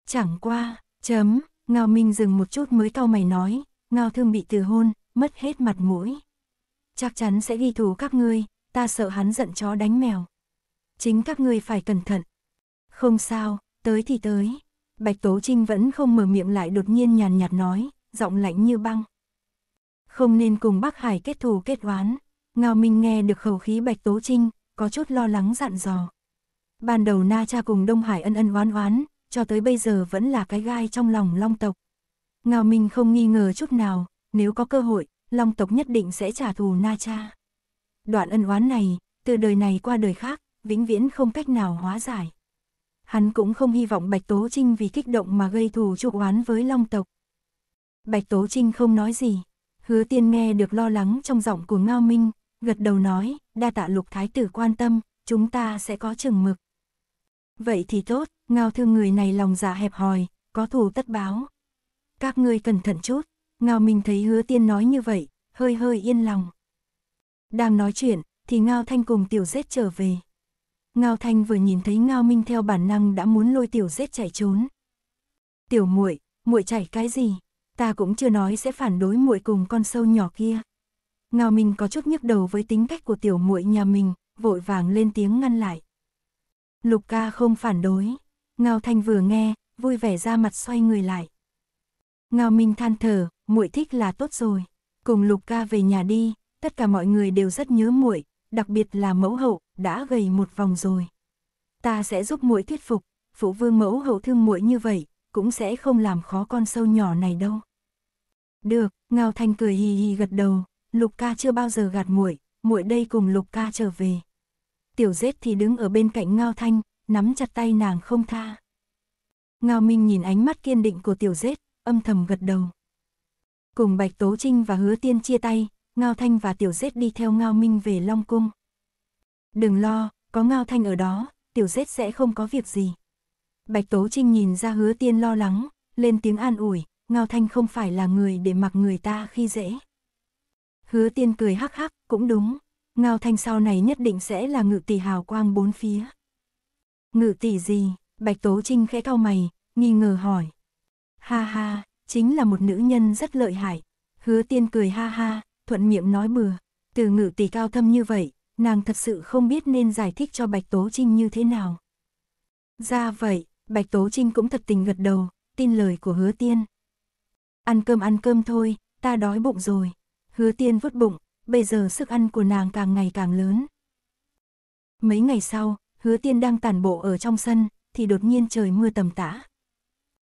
A: Chẳng qua, chấm, Ngao Minh dừng một chút mới cau mày nói, Ngao thương bị từ hôn, mất hết mặt mũi. Chắc chắn sẽ ghi thù các ngươi, ta sợ hắn giận chó đánh mèo. Chính các ngươi phải cẩn thận. Không sao, tới thì tới. Bạch Tố Trinh vẫn không mở miệng lại đột nhiên nhàn nhạt nói, giọng lạnh như băng. Không nên cùng Bắc Hải kết thù kết oán. Ngao Minh nghe được khẩu khí Bạch Tố Trinh, có chút lo lắng dặn dò. Ban đầu Na Cha cùng Đông Hải ân ân oán oán, cho tới bây giờ vẫn là cái gai trong lòng long tộc. Ngao Minh không nghi ngờ chút nào, nếu có cơ hội, Long tộc nhất định sẽ trả thù Na Cha. Đoạn ân oán này, từ đời này qua đời khác, vĩnh viễn không cách nào hóa giải. Hắn cũng không hy vọng Bạch Tố Trinh vì kích động mà gây thù chuộc oán với Long tộc. Bạch Tố Trinh không nói gì, hứa tiên nghe được lo lắng trong giọng của Ngao Minh, gật đầu nói, đa tạ lục thái tử quan tâm, chúng ta sẽ có chừng mực. Vậy thì tốt, Ngao thương người này lòng dạ hẹp hòi, có thù tất báo. Các ngươi cẩn thận chút. Ngao Minh thấy hứa tiên nói như vậy, hơi hơi yên lòng. Đang nói chuyện, thì Ngao Thanh cùng tiểu rết trở về. Ngao Thanh vừa nhìn thấy Ngao Minh theo bản năng đã muốn lôi tiểu rết chạy trốn. Tiểu muội, muội chạy cái gì? Ta cũng chưa nói sẽ phản đối muội cùng con sâu nhỏ kia. Ngao Minh có chút nhức đầu với tính cách của tiểu muội nhà mình, vội vàng lên tiếng ngăn lại. Lục ca không phản đối. Ngao Thanh vừa nghe, vui vẻ ra mặt xoay người lại. Ngao Minh than thở, muội thích là tốt rồi. Cùng Lục ca về nhà đi, tất cả mọi người đều rất nhớ muội, đặc biệt là mẫu hậu, đã gầy một vòng rồi. Ta sẽ giúp muội thuyết phục, phụ vương mẫu hậu thương muội như vậy, cũng sẽ không làm khó con sâu nhỏ này đâu. Được, Ngao Thanh cười hì hì gật đầu, Lục ca chưa bao giờ gạt muội, muội đây cùng Lục ca trở về. Tiểu Dết thì đứng ở bên cạnh Ngao Thanh, nắm chặt tay nàng không tha. Ngao Minh nhìn ánh mắt kiên định của Tiểu Dết, âm thầm gật đầu. Cùng Bạch Tố Trinh và Hứa Tiên chia tay, Ngao Thanh và Tiểu Dết đi theo Ngao Minh về Long Cung. Đừng lo, có Ngao Thanh ở đó, Tiểu Dết sẽ không có việc gì. Bạch Tố Trinh nhìn ra Hứa Tiên lo lắng, lên tiếng an ủi, Ngao Thanh không phải là người để mặc người ta khi dễ. Hứa Tiên cười hắc hắc, cũng đúng, Ngao Thanh sau này nhất định sẽ là ngự tỷ hào quang bốn phía. Ngự tỷ gì? Bạch Tố Trinh khẽ cau mày, nghi ngờ hỏi. Ha ha, chính là một nữ nhân rất lợi hại. Hứa tiên cười ha ha, thuận miệng nói bừa, từ ngữ tỷ cao thâm như vậy, nàng thật sự không biết nên giải thích cho Bạch Tố Trinh như thế nào. Ra vậy, Bạch Tố Trinh cũng thật tình gật đầu, tin lời của hứa tiên. Ăn cơm ăn cơm thôi, ta đói bụng rồi. Hứa tiên vứt bụng, bây giờ sức ăn của nàng càng ngày càng lớn. Mấy ngày sau, hứa tiên đang tản bộ ở trong sân, thì đột nhiên trời mưa tầm tã.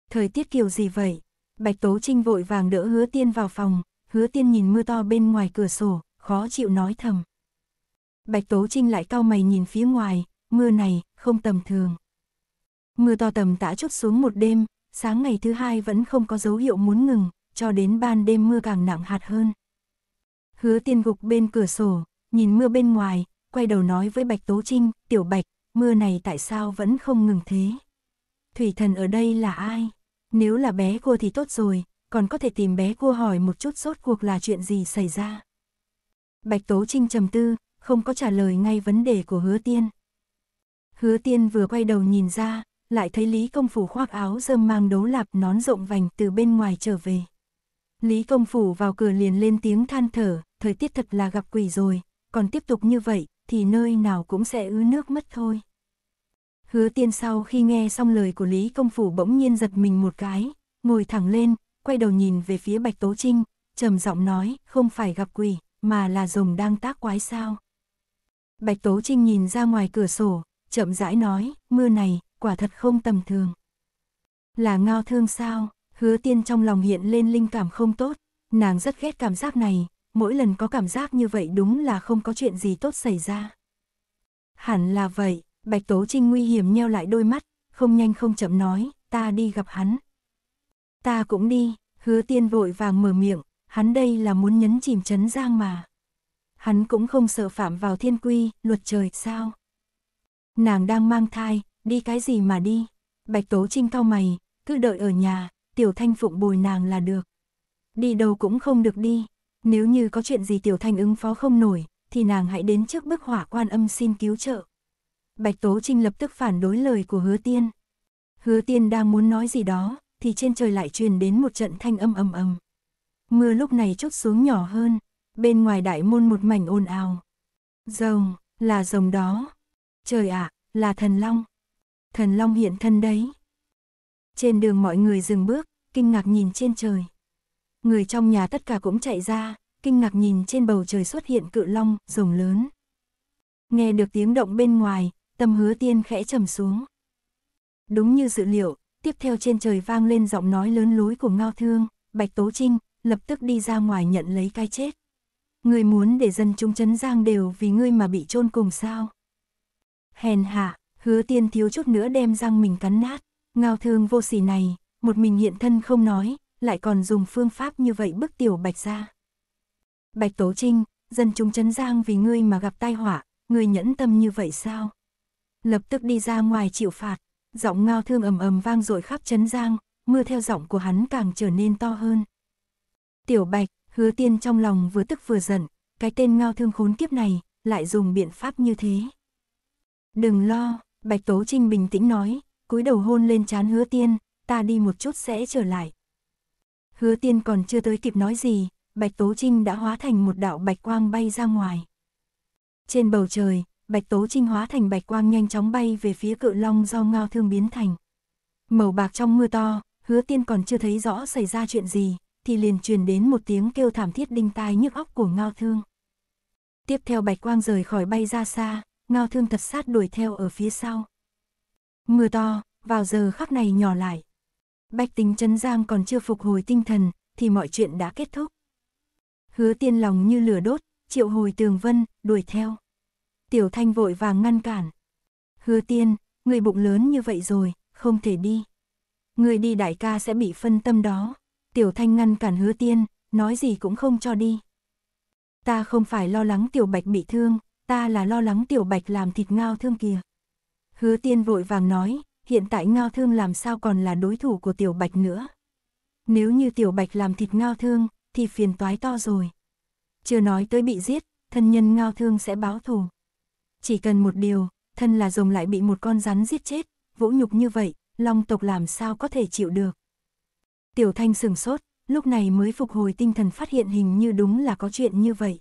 A: Thời tiết kiểu gì vậy, Bạch Tố Trinh vội vàng đỡ hứa tiên vào phòng, hứa tiên nhìn mưa to bên ngoài cửa sổ, khó chịu nói thầm. Bạch Tố Trinh lại cau mày nhìn phía ngoài, mưa này, không tầm thường. Mưa to tầm tã chút xuống một đêm, sáng ngày thứ hai vẫn không có dấu hiệu muốn ngừng, cho đến ban đêm mưa càng nặng hạt hơn. Hứa tiên gục bên cửa sổ, nhìn mưa bên ngoài, quay đầu nói với Bạch Tố Trinh, tiểu Bạch, mưa này tại sao vẫn không ngừng thế? Thủy thần ở đây là ai? Nếu là bé cua thì tốt rồi, còn có thể tìm bé cua hỏi một chút sốt cuộc là chuyện gì xảy ra. Bạch Tố Trinh trầm tư, không có trả lời ngay vấn đề của hứa tiên. Hứa tiên vừa quay đầu nhìn ra, lại thấy Lý Công Phủ khoác áo dơm mang đấu lạp nón rộng vành từ bên ngoài trở về. Lý Công Phủ vào cửa liền lên tiếng than thở, thời tiết thật là gặp quỷ rồi, còn tiếp tục như vậy thì nơi nào cũng sẽ ứ nước mất thôi. Hứa tiên sau khi nghe xong lời của Lý Công Phủ bỗng nhiên giật mình một cái, ngồi thẳng lên, quay đầu nhìn về phía Bạch Tố Trinh, trầm giọng nói, không phải gặp quỷ, mà là rồng đang tác quái sao. Bạch Tố Trinh nhìn ra ngoài cửa sổ, chậm rãi nói, mưa này, quả thật không tầm thường. Là ngao thương sao, hứa tiên trong lòng hiện lên linh cảm không tốt, nàng rất ghét cảm giác này, mỗi lần có cảm giác như vậy đúng là không có chuyện gì tốt xảy ra. Hẳn là vậy, Bạch Tố Trinh nguy hiểm nheo lại đôi mắt, không nhanh không chậm nói, ta đi gặp hắn. Ta cũng đi, hứa tiên vội vàng mở miệng, hắn đây là muốn nhấn chìm chấn giang mà. Hắn cũng không sợ phạm vào thiên quy, luật trời sao. Nàng đang mang thai, đi cái gì mà đi. Bạch Tố Trinh cau mày, cứ đợi ở nhà, Tiểu Thanh phụng bồi nàng là được. Đi đâu cũng không được đi, nếu như có chuyện gì Tiểu Thanh ứng phó không nổi, thì nàng hãy đến trước bức hỏa quan âm xin cứu trợ. Bạch Tố Trinh lập tức phản đối lời của hứa tiên. Hứa tiên đang muốn nói gì đó, thì trên trời lại truyền đến một trận thanh âm ầm ầm. Mưa lúc này chút xuống nhỏ hơn, bên ngoài đại môn một mảnh ồn ào. Rồng, là rồng đó. Trời ạ, à, là thần long. Thần long hiện thân đấy. Trên đường mọi người dừng bước, kinh ngạc nhìn trên trời. Người trong nhà tất cả cũng chạy ra, kinh ngạc nhìn trên bầu trời xuất hiện cự long, rồng lớn. Nghe được tiếng động bên ngoài, tâm hứa tiên khẽ trầm xuống. Đúng như dự liệu, tiếp theo trên trời vang lên giọng nói lớn lối của Ngao Thương, Bạch Tố Trinh, lập tức đi ra ngoài nhận lấy cái chết. người muốn để dân chúng chấn giang đều vì ngươi mà bị chôn cùng sao? Hèn hạ, hứa tiên thiếu chút nữa đem răng mình cắn nát, Ngao Thương vô sỉ này, một mình hiện thân không nói, lại còn dùng phương pháp như vậy bức tiểu Bạch ra. Bạch Tố Trinh, dân chúng chấn giang vì ngươi mà gặp tai họa, ngươi nhẫn tâm như vậy sao? lập tức đi ra ngoài chịu phạt. Giọng ngao thương ầm ầm vang dội khắp chấn giang, mưa theo giọng của hắn càng trở nên to hơn. Tiểu Bạch, hứa tiên trong lòng vừa tức vừa giận, cái tên ngao thương khốn kiếp này, lại dùng biện pháp như thế. Đừng lo, Bạch Tố Trinh bình tĩnh nói, cúi đầu hôn lên trán hứa tiên, ta đi một chút sẽ trở lại. Hứa tiên còn chưa tới kịp nói gì, Bạch Tố Trinh đã hóa thành một đạo bạch quang bay ra ngoài. Trên bầu trời, bạch tố trinh hóa thành bạch quang nhanh chóng bay về phía cự long do ngao thương biến thành. Màu bạc trong mưa to, hứa tiên còn chưa thấy rõ xảy ra chuyện gì, thì liền truyền đến một tiếng kêu thảm thiết đinh tai nhức óc của ngao thương. Tiếp theo bạch quang rời khỏi bay ra xa, ngao thương thật sát đuổi theo ở phía sau. Mưa to, vào giờ khắc này nhỏ lại. Bạch tính chấn giang còn chưa phục hồi tinh thần, thì mọi chuyện đã kết thúc. Hứa tiên lòng như lửa đốt, triệu hồi tường vân, đuổi theo. Tiểu Thanh vội vàng ngăn cản. Hứa tiên, người bụng lớn như vậy rồi, không thể đi. Người đi đại ca sẽ bị phân tâm đó. Tiểu Thanh ngăn cản hứa tiên, nói gì cũng không cho đi. Ta không phải lo lắng Tiểu Bạch bị thương, ta là lo lắng Tiểu Bạch làm thịt ngao thương kìa. Hứa tiên vội vàng nói, hiện tại ngao thương làm sao còn là đối thủ của Tiểu Bạch nữa. Nếu như Tiểu Bạch làm thịt ngao thương, thì phiền toái to rồi. Chưa nói tới bị giết, thân nhân ngao thương sẽ báo thù. Chỉ cần một điều, thân là rồng lại bị một con rắn giết chết, vũ nhục như vậy, long tộc làm sao có thể chịu được. Tiểu thanh sừng sốt, lúc này mới phục hồi tinh thần phát hiện hình như đúng là có chuyện như vậy.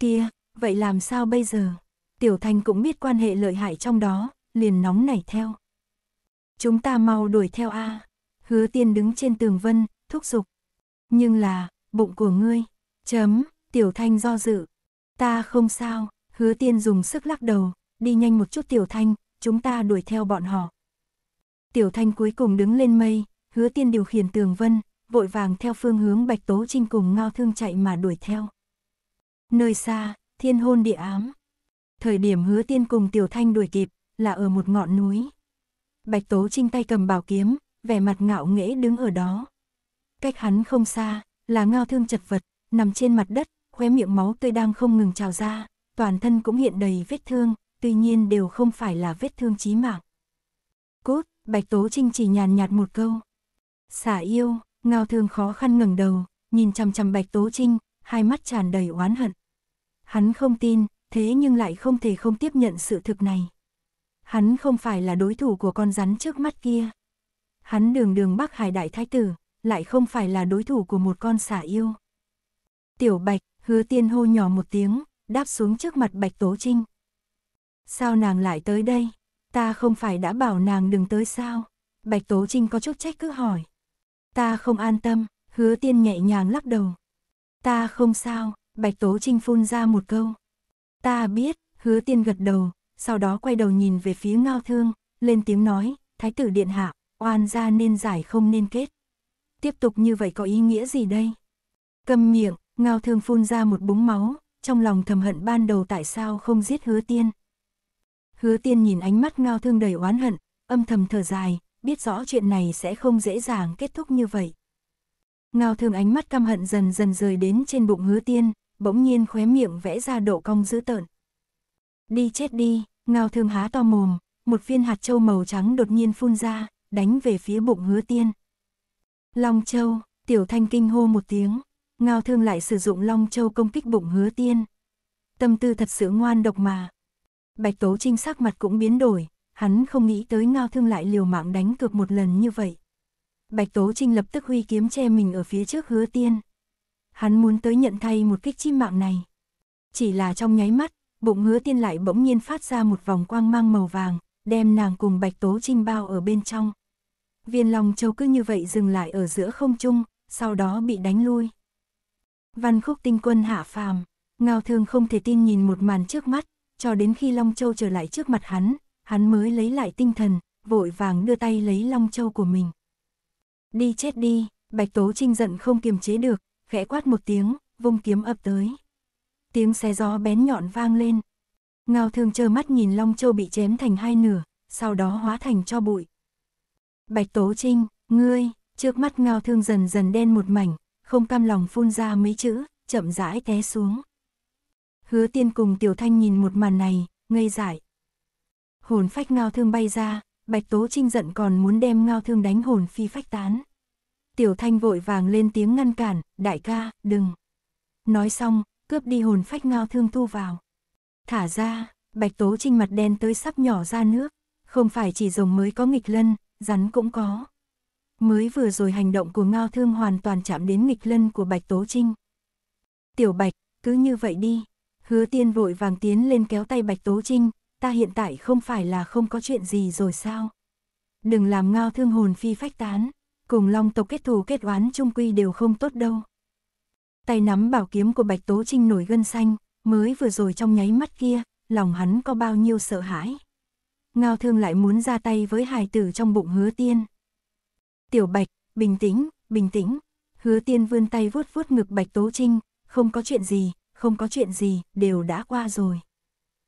A: Kia, vậy làm sao bây giờ? Tiểu thanh cũng biết quan hệ lợi hại trong đó, liền nóng nảy theo. Chúng ta mau đuổi theo A. Hứa tiên đứng trên tường vân, thúc giục. Nhưng là, bụng của ngươi, chấm, tiểu thanh do dự. Ta không sao, Hứa tiên dùng sức lắc đầu, đi nhanh một chút tiểu thanh, chúng ta đuổi theo bọn họ. Tiểu thanh cuối cùng đứng lên mây, hứa tiên điều khiển tường vân, vội vàng theo phương hướng bạch tố trinh cùng ngao thương chạy mà đuổi theo. Nơi xa, thiên hôn địa ám. Thời điểm hứa tiên cùng tiểu thanh đuổi kịp, là ở một ngọn núi. Bạch tố trinh tay cầm bảo kiếm, vẻ mặt ngạo nghễ đứng ở đó. Cách hắn không xa, là ngao thương chật vật, nằm trên mặt đất, khóe miệng máu tươi đang không ngừng trào ra, toàn thân cũng hiện đầy vết thương, tuy nhiên đều không phải là vết thương chí mạng. Cốt, Bạch Tố Trinh chỉ nhàn nhạt một câu. Xả yêu, ngao thương khó khăn ngẩng đầu, nhìn chằm chằm Bạch Tố Trinh, hai mắt tràn đầy oán hận. Hắn không tin, thế nhưng lại không thể không tiếp nhận sự thực này. Hắn không phải là đối thủ của con rắn trước mắt kia. Hắn đường đường Bắc Hải Đại Thái Tử, lại không phải là đối thủ của một con xả yêu. Tiểu Bạch, hứa tiên hô nhỏ một tiếng, đáp xuống trước mặt Bạch Tố Trinh. Sao nàng lại tới đây? Ta không phải đã bảo nàng đừng tới sao? Bạch Tố Trinh có chút trách cứ hỏi. Ta không an tâm, hứa tiên nhẹ nhàng lắc đầu. Ta không sao, Bạch Tố Trinh phun ra một câu. Ta biết, hứa tiên gật đầu, sau đó quay đầu nhìn về phía ngao thương, lên tiếng nói, Thái tử Điện Hạ, oan ra nên giải không nên kết. Tiếp tục như vậy có ý nghĩa gì đây? Cầm miệng, ngao thương phun ra một búng máu, trong lòng thầm hận ban đầu tại sao không giết hứa tiên. Hứa tiên nhìn ánh mắt ngao thương đầy oán hận, âm thầm thở dài, biết rõ chuyện này sẽ không dễ dàng kết thúc như vậy. Ngao thương ánh mắt căm hận dần dần rời đến trên bụng hứa tiên, bỗng nhiên khóe miệng vẽ ra độ cong dữ tợn. Đi chết đi, ngao thương há to mồm, một viên hạt châu màu trắng đột nhiên phun ra, đánh về phía bụng hứa tiên. Long châu, tiểu thanh kinh hô một tiếng, Ngao thương lại sử dụng Long Châu công kích bụng hứa tiên. Tâm tư thật sự ngoan độc mà. Bạch Tố Trinh sắc mặt cũng biến đổi, hắn không nghĩ tới Ngao thương lại liều mạng đánh cược một lần như vậy. Bạch Tố Trinh lập tức huy kiếm che mình ở phía trước hứa tiên. Hắn muốn tới nhận thay một kích chim mạng này. Chỉ là trong nháy mắt, bụng hứa tiên lại bỗng nhiên phát ra một vòng quang mang màu vàng, đem nàng cùng Bạch Tố Trinh bao ở bên trong. Viên Long Châu cứ như vậy dừng lại ở giữa không trung, sau đó bị đánh lui. Văn khúc tinh quân hạ phàm, ngao thương không thể tin nhìn một màn trước mắt, cho đến khi Long Châu trở lại trước mặt hắn, hắn mới lấy lại tinh thần, vội vàng đưa tay lấy Long Châu của mình. Đi chết đi, Bạch Tố Trinh giận không kiềm chế được, khẽ quát một tiếng, vung kiếm ập tới. Tiếng xé gió bén nhọn vang lên. Ngao thương trơ mắt nhìn Long Châu bị chém thành hai nửa, sau đó hóa thành cho bụi. Bạch Tố Trinh, ngươi, trước mắt Ngao thương dần dần đen một mảnh, không cam lòng phun ra mấy chữ, chậm rãi té xuống. Hứa tiên cùng Tiểu Thanh nhìn một màn này, ngây dại. Hồn phách ngao thương bay ra, Bạch Tố Trinh giận còn muốn đem ngao thương đánh hồn phi phách tán. Tiểu Thanh vội vàng lên tiếng ngăn cản, đại ca, đừng. Nói xong, cướp đi hồn phách ngao thương thu vào. Thả ra, Bạch Tố Trinh mặt đen tới sắp nhỏ ra nước, không phải chỉ rồng mới có nghịch lân, rắn cũng có mới vừa rồi hành động của Ngao Thương hoàn toàn chạm đến nghịch lân của Bạch Tố Trinh. Tiểu Bạch, cứ như vậy đi. Hứa tiên vội vàng tiến lên kéo tay Bạch Tố Trinh, ta hiện tại không phải là không có chuyện gì rồi sao? Đừng làm Ngao Thương hồn phi phách tán, cùng long tộc kết thù kết oán chung quy đều không tốt đâu. Tay nắm bảo kiếm của Bạch Tố Trinh nổi gân xanh, mới vừa rồi trong nháy mắt kia, lòng hắn có bao nhiêu sợ hãi. Ngao thương lại muốn ra tay với hài tử trong bụng hứa tiên. Tiểu Bạch, bình tĩnh, bình tĩnh. Hứa tiên vươn tay vuốt vuốt ngực Bạch Tố Trinh, không có chuyện gì, không có chuyện gì, đều đã qua rồi.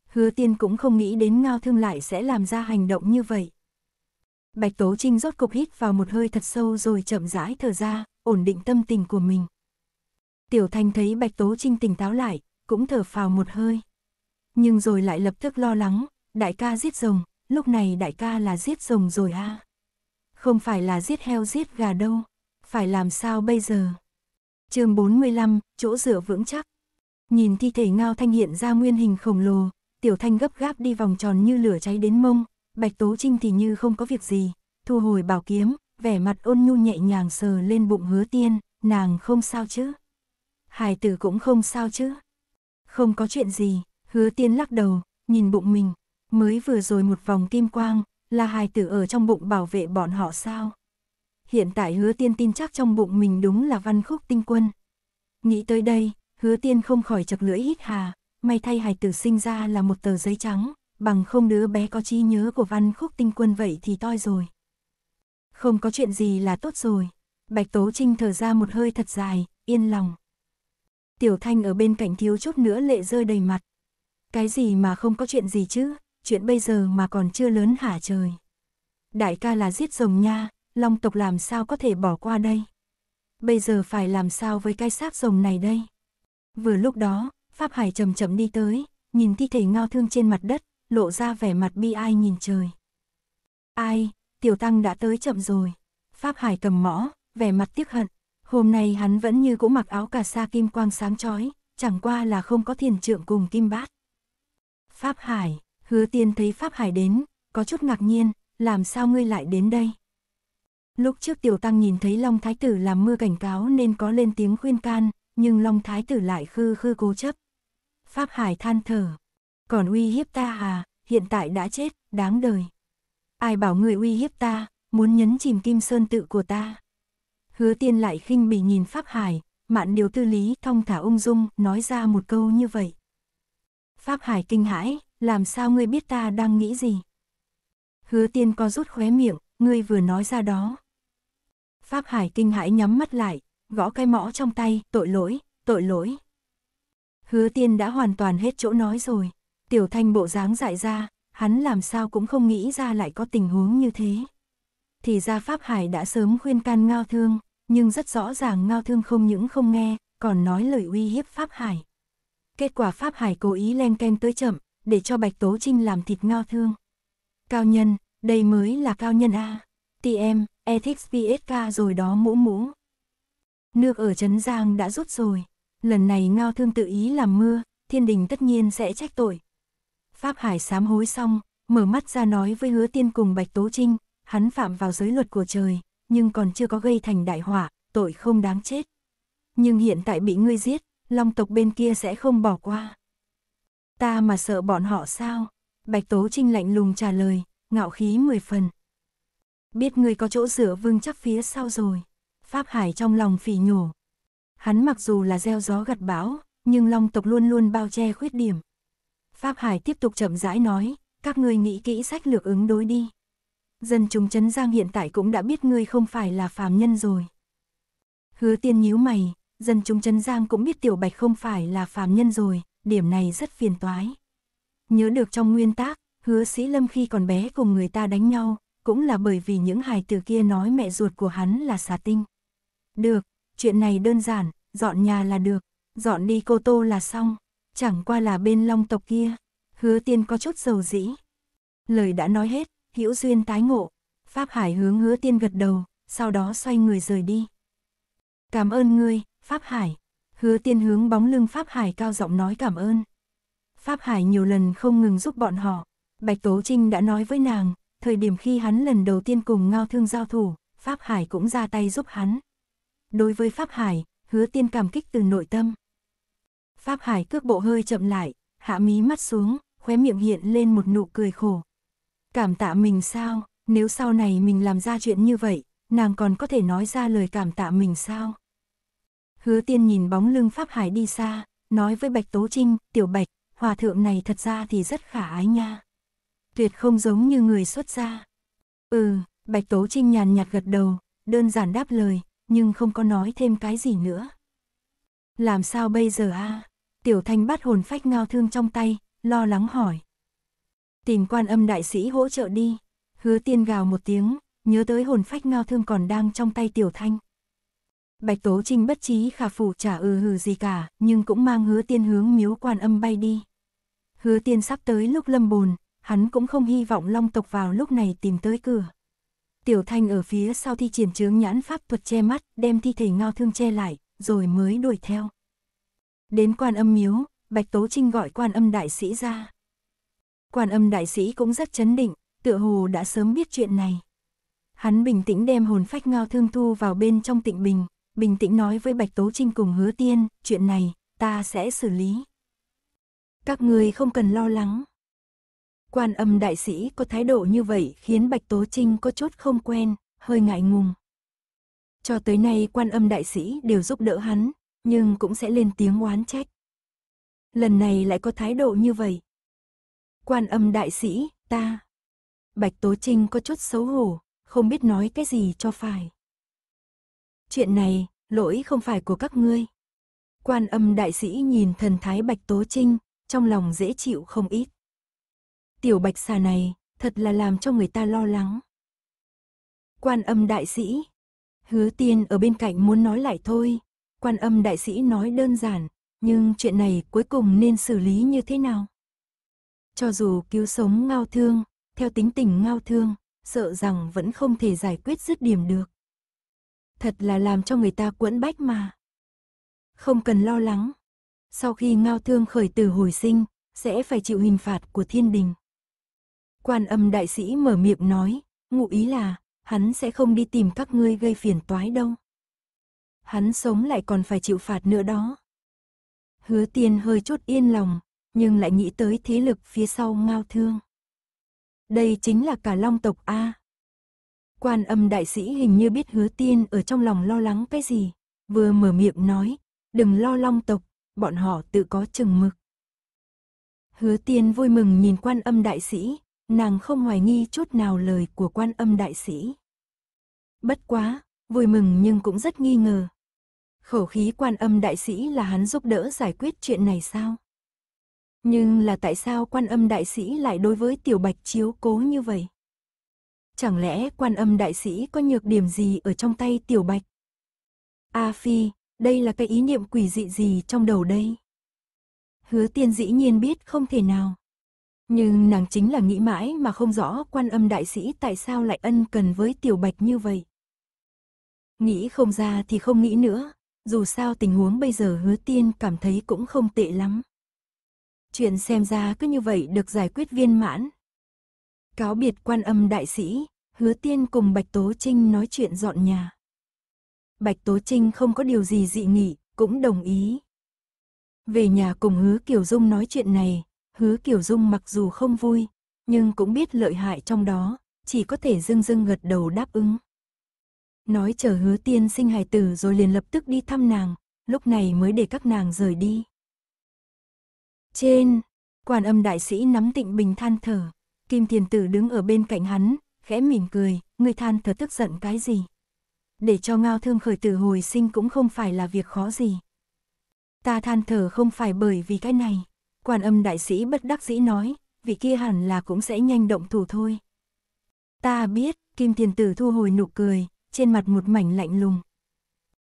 A: Hứa tiên cũng không nghĩ đến ngao thương lại sẽ làm ra hành động như vậy. Bạch Tố Trinh rốt cục hít vào một hơi thật sâu rồi chậm rãi thở ra, ổn định tâm tình của mình. Tiểu Thanh thấy Bạch Tố Trinh tỉnh táo lại, cũng thở phào một hơi. Nhưng rồi lại lập tức lo lắng, đại ca giết rồng, lúc này đại ca là giết rồng rồi a. À. Không phải là giết heo giết gà đâu, phải làm sao bây giờ? chương 45, chỗ dựa vững chắc. Nhìn thi thể Ngao Thanh hiện ra nguyên hình khổng lồ, Tiểu Thanh gấp gáp đi vòng tròn như lửa cháy đến mông, Bạch Tố Trinh thì như không có việc gì, thu hồi bảo kiếm, vẻ mặt ôn nhu nhẹ nhàng sờ lên bụng hứa tiên, nàng không sao chứ. Hải tử cũng không sao chứ. Không có chuyện gì, hứa tiên lắc đầu, nhìn bụng mình, mới vừa rồi một vòng kim quang, là hài tử ở trong bụng bảo vệ bọn họ sao? Hiện tại hứa tiên tin chắc trong bụng mình đúng là văn khúc tinh quân. Nghĩ tới đây, hứa tiên không khỏi chật lưỡi hít hà, may thay hài tử sinh ra là một tờ giấy trắng, bằng không đứa bé có trí nhớ của văn khúc tinh quân vậy thì toi rồi. Không có chuyện gì là tốt rồi. Bạch Tố Trinh thở ra một hơi thật dài, yên lòng. Tiểu Thanh ở bên cạnh thiếu chút nữa lệ rơi đầy mặt. Cái gì mà không có chuyện gì chứ, chuyện bây giờ mà còn chưa lớn hả trời. Đại ca là giết rồng nha, long tộc làm sao có thể bỏ qua đây. Bây giờ phải làm sao với cái xác rồng này đây. Vừa lúc đó, Pháp Hải chậm chậm đi tới, nhìn thi thể ngao thương trên mặt đất, lộ ra vẻ mặt bi ai nhìn trời. Ai, tiểu tăng đã tới chậm rồi. Pháp Hải cầm mõ, vẻ mặt tiếc hận. Hôm nay hắn vẫn như cũ mặc áo cà sa kim quang sáng chói, chẳng qua là không có thiền trượng cùng kim bát. Pháp Hải, Hứa tiên thấy Pháp Hải đến, có chút ngạc nhiên, làm sao ngươi lại đến đây? Lúc trước tiểu tăng nhìn thấy Long Thái Tử làm mưa cảnh cáo nên có lên tiếng khuyên can, nhưng Long Thái Tử lại khư khư cố chấp. Pháp Hải than thở, còn uy hiếp ta à, hiện tại đã chết, đáng đời. Ai bảo người uy hiếp ta, muốn nhấn chìm kim sơn tự của ta. Hứa tiên lại khinh bỉ nhìn Pháp Hải, mạn điều tư lý thông thả ung dung nói ra một câu như vậy. Pháp Hải kinh hãi, làm sao ngươi biết ta đang nghĩ gì? Hứa tiên co rút khóe miệng, ngươi vừa nói ra đó. Pháp Hải kinh hãi nhắm mắt lại, gõ cái mõ trong tay, tội lỗi, tội lỗi. Hứa tiên đã hoàn toàn hết chỗ nói rồi, tiểu thanh bộ dáng dại ra, hắn làm sao cũng không nghĩ ra lại có tình huống như thế. Thì ra Pháp Hải đã sớm khuyên can Ngao Thương, nhưng rất rõ ràng Ngao Thương không những không nghe, còn nói lời uy hiếp Pháp Hải. Kết quả Pháp Hải cố ý len ken tới chậm, để cho Bạch Tố Trinh làm thịt ngao thương. Cao nhân, đây mới là cao nhân A. tm ethics e VSK rồi đó mũ mũ. Nước ở Trấn Giang đã rút rồi. Lần này ngao thương tự ý làm mưa, thiên đình tất nhiên sẽ trách tội. Pháp Hải sám hối xong, mở mắt ra nói với hứa tiên cùng Bạch Tố Trinh, hắn phạm vào giới luật của trời, nhưng còn chưa có gây thành đại họa, tội không đáng chết. Nhưng hiện tại bị ngươi giết, long tộc bên kia sẽ không bỏ qua. Ta mà sợ bọn họ sao? Bạch Tố Trinh lạnh lùng trả lời, ngạo khí mười phần. Biết ngươi có chỗ dựa vương chắc phía sau rồi. Pháp Hải trong lòng phỉ nhổ. Hắn mặc dù là gieo gió gặt bão, nhưng long tộc luôn luôn bao che khuyết điểm. Pháp Hải tiếp tục chậm rãi nói, các ngươi nghĩ kỹ sách lược ứng đối đi. Dân chúng chấn giang hiện tại cũng đã biết ngươi không phải là phàm nhân rồi. Hứa tiên nhíu mày, dân chúng chấn giang cũng biết tiểu bạch không phải là phàm nhân rồi, điểm này rất phiền toái. Nhớ được trong nguyên tác, hứa sĩ lâm khi còn bé cùng người ta đánh nhau, cũng là bởi vì những hài tử kia nói mẹ ruột của hắn là xà tinh. Được, chuyện này đơn giản, dọn nhà là được, dọn đi cô tô là xong, chẳng qua là bên long tộc kia. Hứa tiên có chút dầu dĩ. Lời đã nói hết, hữu duyên tái ngộ, Pháp Hải hướng hứa tiên gật đầu, sau đó xoay người rời đi. Cảm ơn ngươi, Pháp Hải. Hứa tiên hướng bóng lưng Pháp Hải cao giọng nói cảm ơn. Pháp Hải nhiều lần không ngừng giúp bọn họ. Bạch Tố Trinh đã nói với nàng, thời điểm khi hắn lần đầu tiên cùng Ngao Thương giao thủ, Pháp Hải cũng ra tay giúp hắn. Đối với Pháp Hải, hứa tiên cảm kích từ nội tâm. Pháp Hải cước bộ hơi chậm lại, hạ mí mắt xuống, khóe miệng hiện lên một nụ cười khổ. Cảm tạ mình sao, nếu sau này mình làm ra chuyện như vậy, nàng còn có thể nói ra lời cảm tạ mình sao? Hứa tiên nhìn bóng lưng Pháp Hải đi xa, nói với Bạch Tố Trinh, Tiểu Bạch, hòa thượng này thật ra thì rất khả ái nha. Tuyệt không giống như người xuất gia. Ừ, Bạch Tố Trinh nhàn nhạt gật đầu, đơn giản đáp lời, nhưng không có nói thêm cái gì nữa. Làm sao bây giờ a? Tiểu Thanh bắt hồn phách ngao thương trong tay, lo lắng hỏi. Tìm quan âm đại sĩ hỗ trợ đi. Hứa tiên gào một tiếng, nhớ tới hồn phách ngao thương còn đang trong tay Tiểu Thanh. Bạch Tố Trinh bất trí khả phụ trả ư ừ hừ gì cả, nhưng cũng mang hứa tiên hướng miếu quan âm bay đi. Hứa tiên sắp tới lúc lâm bồn, hắn cũng không hy vọng long tộc vào lúc này tìm tới cửa. Tiểu thanh ở phía sau thi triển chướng nhãn pháp thuật che mắt, đem thi thể ngao thương che lại, rồi mới đuổi theo. Đến quan âm miếu, Bạch Tố Trinh gọi quan âm đại sĩ ra. Quan âm đại sĩ cũng rất chấn định, tựa hồ đã sớm biết chuyện này. Hắn bình tĩnh đem hồn phách ngao thương thu vào bên trong tịnh bình, bình tĩnh nói với Bạch Tố Trinh cùng hứa tiên, chuyện này, ta sẽ xử lý. Các người không cần lo lắng. Quan âm đại sĩ có thái độ như vậy khiến Bạch Tố Trinh có chút không quen, hơi ngại ngùng. Cho tới nay quan âm đại sĩ đều giúp đỡ hắn, nhưng cũng sẽ lên tiếng oán trách. Lần này lại có thái độ như vậy. Quan âm đại sĩ, ta. Bạch Tố Trinh có chút xấu hổ, không biết nói cái gì cho phải. Chuyện này, lỗi không phải của các ngươi. Quan âm đại sĩ nhìn thần thái Bạch Tố Trinh, trong lòng dễ chịu không ít. Tiểu bạch xà này, thật là làm cho người ta lo lắng. Quan âm đại sĩ. Hứa tiên ở bên cạnh muốn nói lại thôi. Quan âm đại sĩ nói đơn giản, nhưng chuyện này cuối cùng nên xử lý như thế nào? Cho dù cứu sống ngao thương, theo tính tình ngao thương, sợ rằng vẫn không thể giải quyết dứt điểm được thật là làm cho người ta quẫn bách mà. Không cần lo lắng, sau khi ngao thương khởi tử hồi sinh, sẽ phải chịu hình phạt của thiên đình. Quan âm đại sĩ mở miệng nói, ngụ ý là, hắn sẽ không đi tìm các ngươi gây phiền toái đâu. Hắn sống lại còn phải chịu phạt nữa đó. Hứa tiền hơi chút yên lòng, nhưng lại nghĩ tới thế lực phía sau ngao thương. Đây chính là cả long tộc A, Quan âm đại sĩ hình như biết hứa tiên ở trong lòng lo lắng cái gì, vừa mở miệng nói, đừng lo long tộc, bọn họ tự có chừng mực. Hứa tiên vui mừng nhìn quan âm đại sĩ, nàng không hoài nghi chút nào lời của quan âm đại sĩ. Bất quá, vui mừng nhưng cũng rất nghi ngờ. Khẩu khí quan âm đại sĩ là hắn giúp đỡ giải quyết chuyện này sao? Nhưng là tại sao quan âm đại sĩ lại đối với tiểu bạch chiếu cố như vậy? Chẳng lẽ quan âm đại sĩ có nhược điểm gì ở trong tay tiểu bạch? A phi, đây là cái ý niệm quỷ dị gì trong đầu đây? Hứa tiên dĩ nhiên biết không thể nào. Nhưng nàng chính là nghĩ mãi mà không rõ quan âm đại sĩ tại sao lại ân cần với tiểu bạch như vậy. Nghĩ không ra thì không nghĩ nữa, dù sao tình huống bây giờ hứa tiên cảm thấy cũng không tệ lắm. Chuyện xem ra cứ như vậy được giải quyết viên mãn. Cáo biệt quan âm đại sĩ, hứa tiên cùng Bạch Tố Trinh nói chuyện dọn nhà. Bạch Tố Trinh không có điều gì dị nghị, cũng đồng ý. Về nhà cùng hứa Kiều Dung nói chuyện này, hứa Kiều Dung mặc dù không vui, nhưng cũng biết lợi hại trong đó, chỉ có thể dưng dưng gật đầu đáp ứng. Nói chờ hứa tiên sinh hài tử rồi liền lập tức đi thăm nàng, lúc này mới để các nàng rời đi. Trên, quan âm đại sĩ nắm tịnh bình than thở, kim thiền tử đứng ở bên cạnh hắn, khẽ mỉm cười, người than thở tức giận cái gì. Để cho ngao thương khởi tử hồi sinh cũng không phải là việc khó gì. Ta than thở không phải bởi vì cái này. Quan âm đại sĩ bất đắc dĩ nói, vị kia hẳn là cũng sẽ nhanh động thủ thôi. Ta biết, Kim tiền Tử thu hồi nụ cười, trên mặt một mảnh lạnh lùng.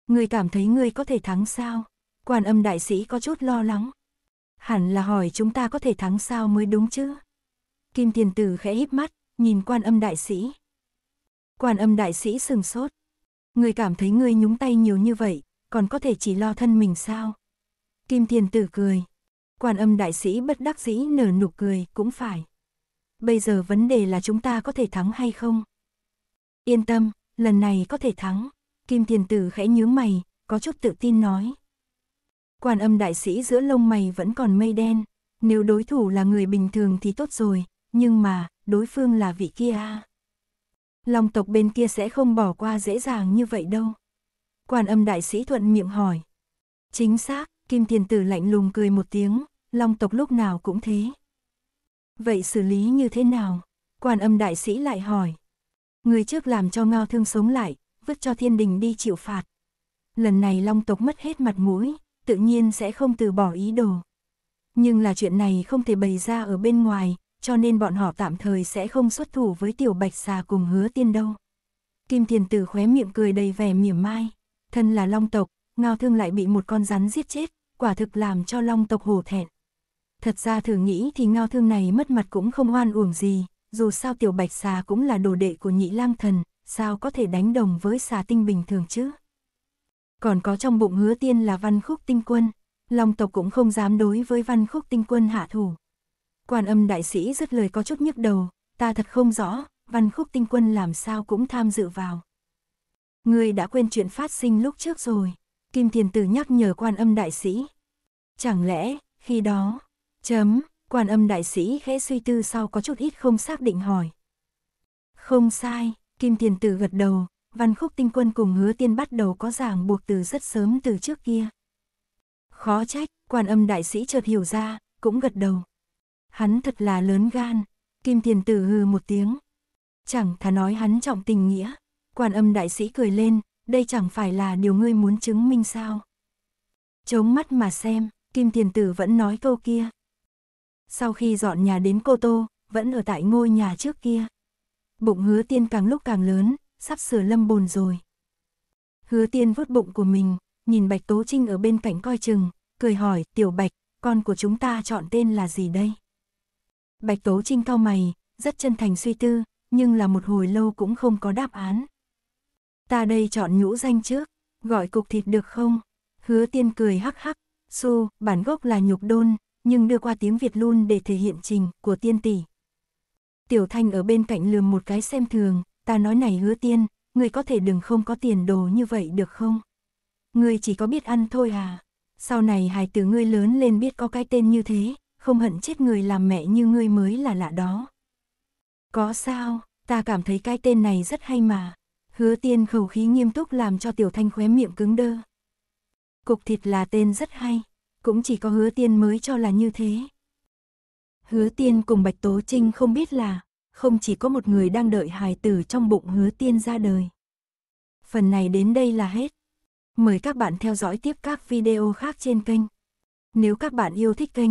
A: Ngươi cảm thấy ngươi có thể thắng sao? Quan âm đại sĩ có chút lo lắng. Hẳn là hỏi chúng ta có thể thắng sao mới đúng chứ? Kim tiền Tử khẽ híp mắt, nhìn quan âm đại sĩ. Quan âm đại sĩ sừng sốt. Người cảm thấy ngươi nhúng tay nhiều như vậy, còn có thể chỉ lo thân mình sao? Kim thiền tử cười. Quan âm đại sĩ bất đắc dĩ nở nụ cười, cũng phải. Bây giờ vấn đề là chúng ta có thể thắng hay không? Yên tâm, lần này có thể thắng. Kim thiền tử khẽ nhướng mày, có chút tự tin nói. Quan âm đại sĩ giữa lông mày vẫn còn mây đen. Nếu đối thủ là người bình thường thì tốt rồi, nhưng mà, đối phương là vị kia à? Long tộc bên kia sẽ không bỏ qua dễ dàng như vậy đâu. Quan âm đại sĩ thuận miệng hỏi. Chính xác, Kim Tiền Tử lạnh lùng cười một tiếng, Long tộc lúc nào cũng thế. Vậy xử lý như thế nào? Quan âm đại sĩ lại hỏi. Người trước làm cho ngao thương sống lại, vứt cho thiên đình đi chịu phạt. Lần này Long tộc mất hết mặt mũi, tự nhiên sẽ không từ bỏ ý đồ. Nhưng là chuyện này không thể bày ra ở bên ngoài, cho nên bọn họ tạm thời sẽ không xuất thủ với tiểu bạch xà cùng hứa tiên đâu. Kim thiền tử khóe miệng cười đầy vẻ mỉa mai, thân là long tộc, ngao thương lại bị một con rắn giết chết, quả thực làm cho long tộc hổ thẹn. Thật ra thử nghĩ thì ngao thương này mất mặt cũng không oan uổng gì, dù sao tiểu bạch xà cũng là đồ đệ của nhị lang thần, sao có thể đánh đồng với xà tinh bình thường chứ. Còn có trong bụng hứa tiên là văn khúc tinh quân, long tộc cũng không dám đối với văn khúc tinh quân hạ thủ. Quan âm đại sĩ dứt lời có chút nhức đầu, ta thật không rõ, văn khúc tinh quân làm sao cũng tham dự vào. Người đã quên chuyện phát sinh lúc trước rồi, Kim Thiền Tử nhắc nhở quan âm đại sĩ. Chẳng lẽ, khi đó, chấm, quan âm đại sĩ khẽ suy tư sau có chút ít không xác định hỏi. Không sai, Kim Thiền Tử gật đầu, văn khúc tinh quân cùng hứa tiên bắt đầu có ràng buộc từ rất sớm từ trước kia. Khó trách, quan âm đại sĩ chợt hiểu ra, cũng gật đầu hắn thật là lớn gan, kim tiền tử hừ một tiếng. Chẳng thà nói hắn trọng tình nghĩa, quan âm đại sĩ cười lên, đây chẳng phải là điều ngươi muốn chứng minh sao. Chống mắt mà xem, kim tiền tử vẫn nói câu kia. Sau khi dọn nhà đến Cô Tô, vẫn ở tại ngôi nhà trước kia. Bụng hứa tiên càng lúc càng lớn, sắp sửa lâm bồn rồi. Hứa tiên vuốt bụng của mình, nhìn Bạch Tố Trinh ở bên cạnh coi chừng, cười hỏi, tiểu Bạch, con của chúng ta chọn tên là gì đây? Bạch Tố Trinh cao mày, rất chân thành suy tư, nhưng là một hồi lâu cũng không có đáp án. Ta đây chọn nhũ danh trước, gọi cục thịt được không? Hứa tiên cười hắc hắc, su, bản gốc là nhục đôn, nhưng đưa qua tiếng Việt luôn để thể hiện trình của tiên tỷ. Tiểu Thanh ở bên cạnh lườm một cái xem thường, ta nói này hứa tiên, người có thể đừng không có tiền đồ như vậy được không? Người chỉ có biết ăn thôi à? Sau này hài tử ngươi lớn lên biết có cái tên như thế, không hận chết người làm mẹ như ngươi mới là lạ đó. Có sao, ta cảm thấy cái tên này rất hay mà. Hứa tiên khẩu khí nghiêm túc làm cho tiểu thanh khóe miệng cứng đơ. Cục thịt là tên rất hay, cũng chỉ có hứa tiên mới cho là như thế. Hứa tiên cùng Bạch Tố Trinh không biết là, không chỉ có một người đang đợi hài tử trong bụng hứa tiên ra đời. Phần này đến đây là hết. Mời các bạn theo dõi tiếp các video khác trên kênh. Nếu các bạn yêu thích kênh,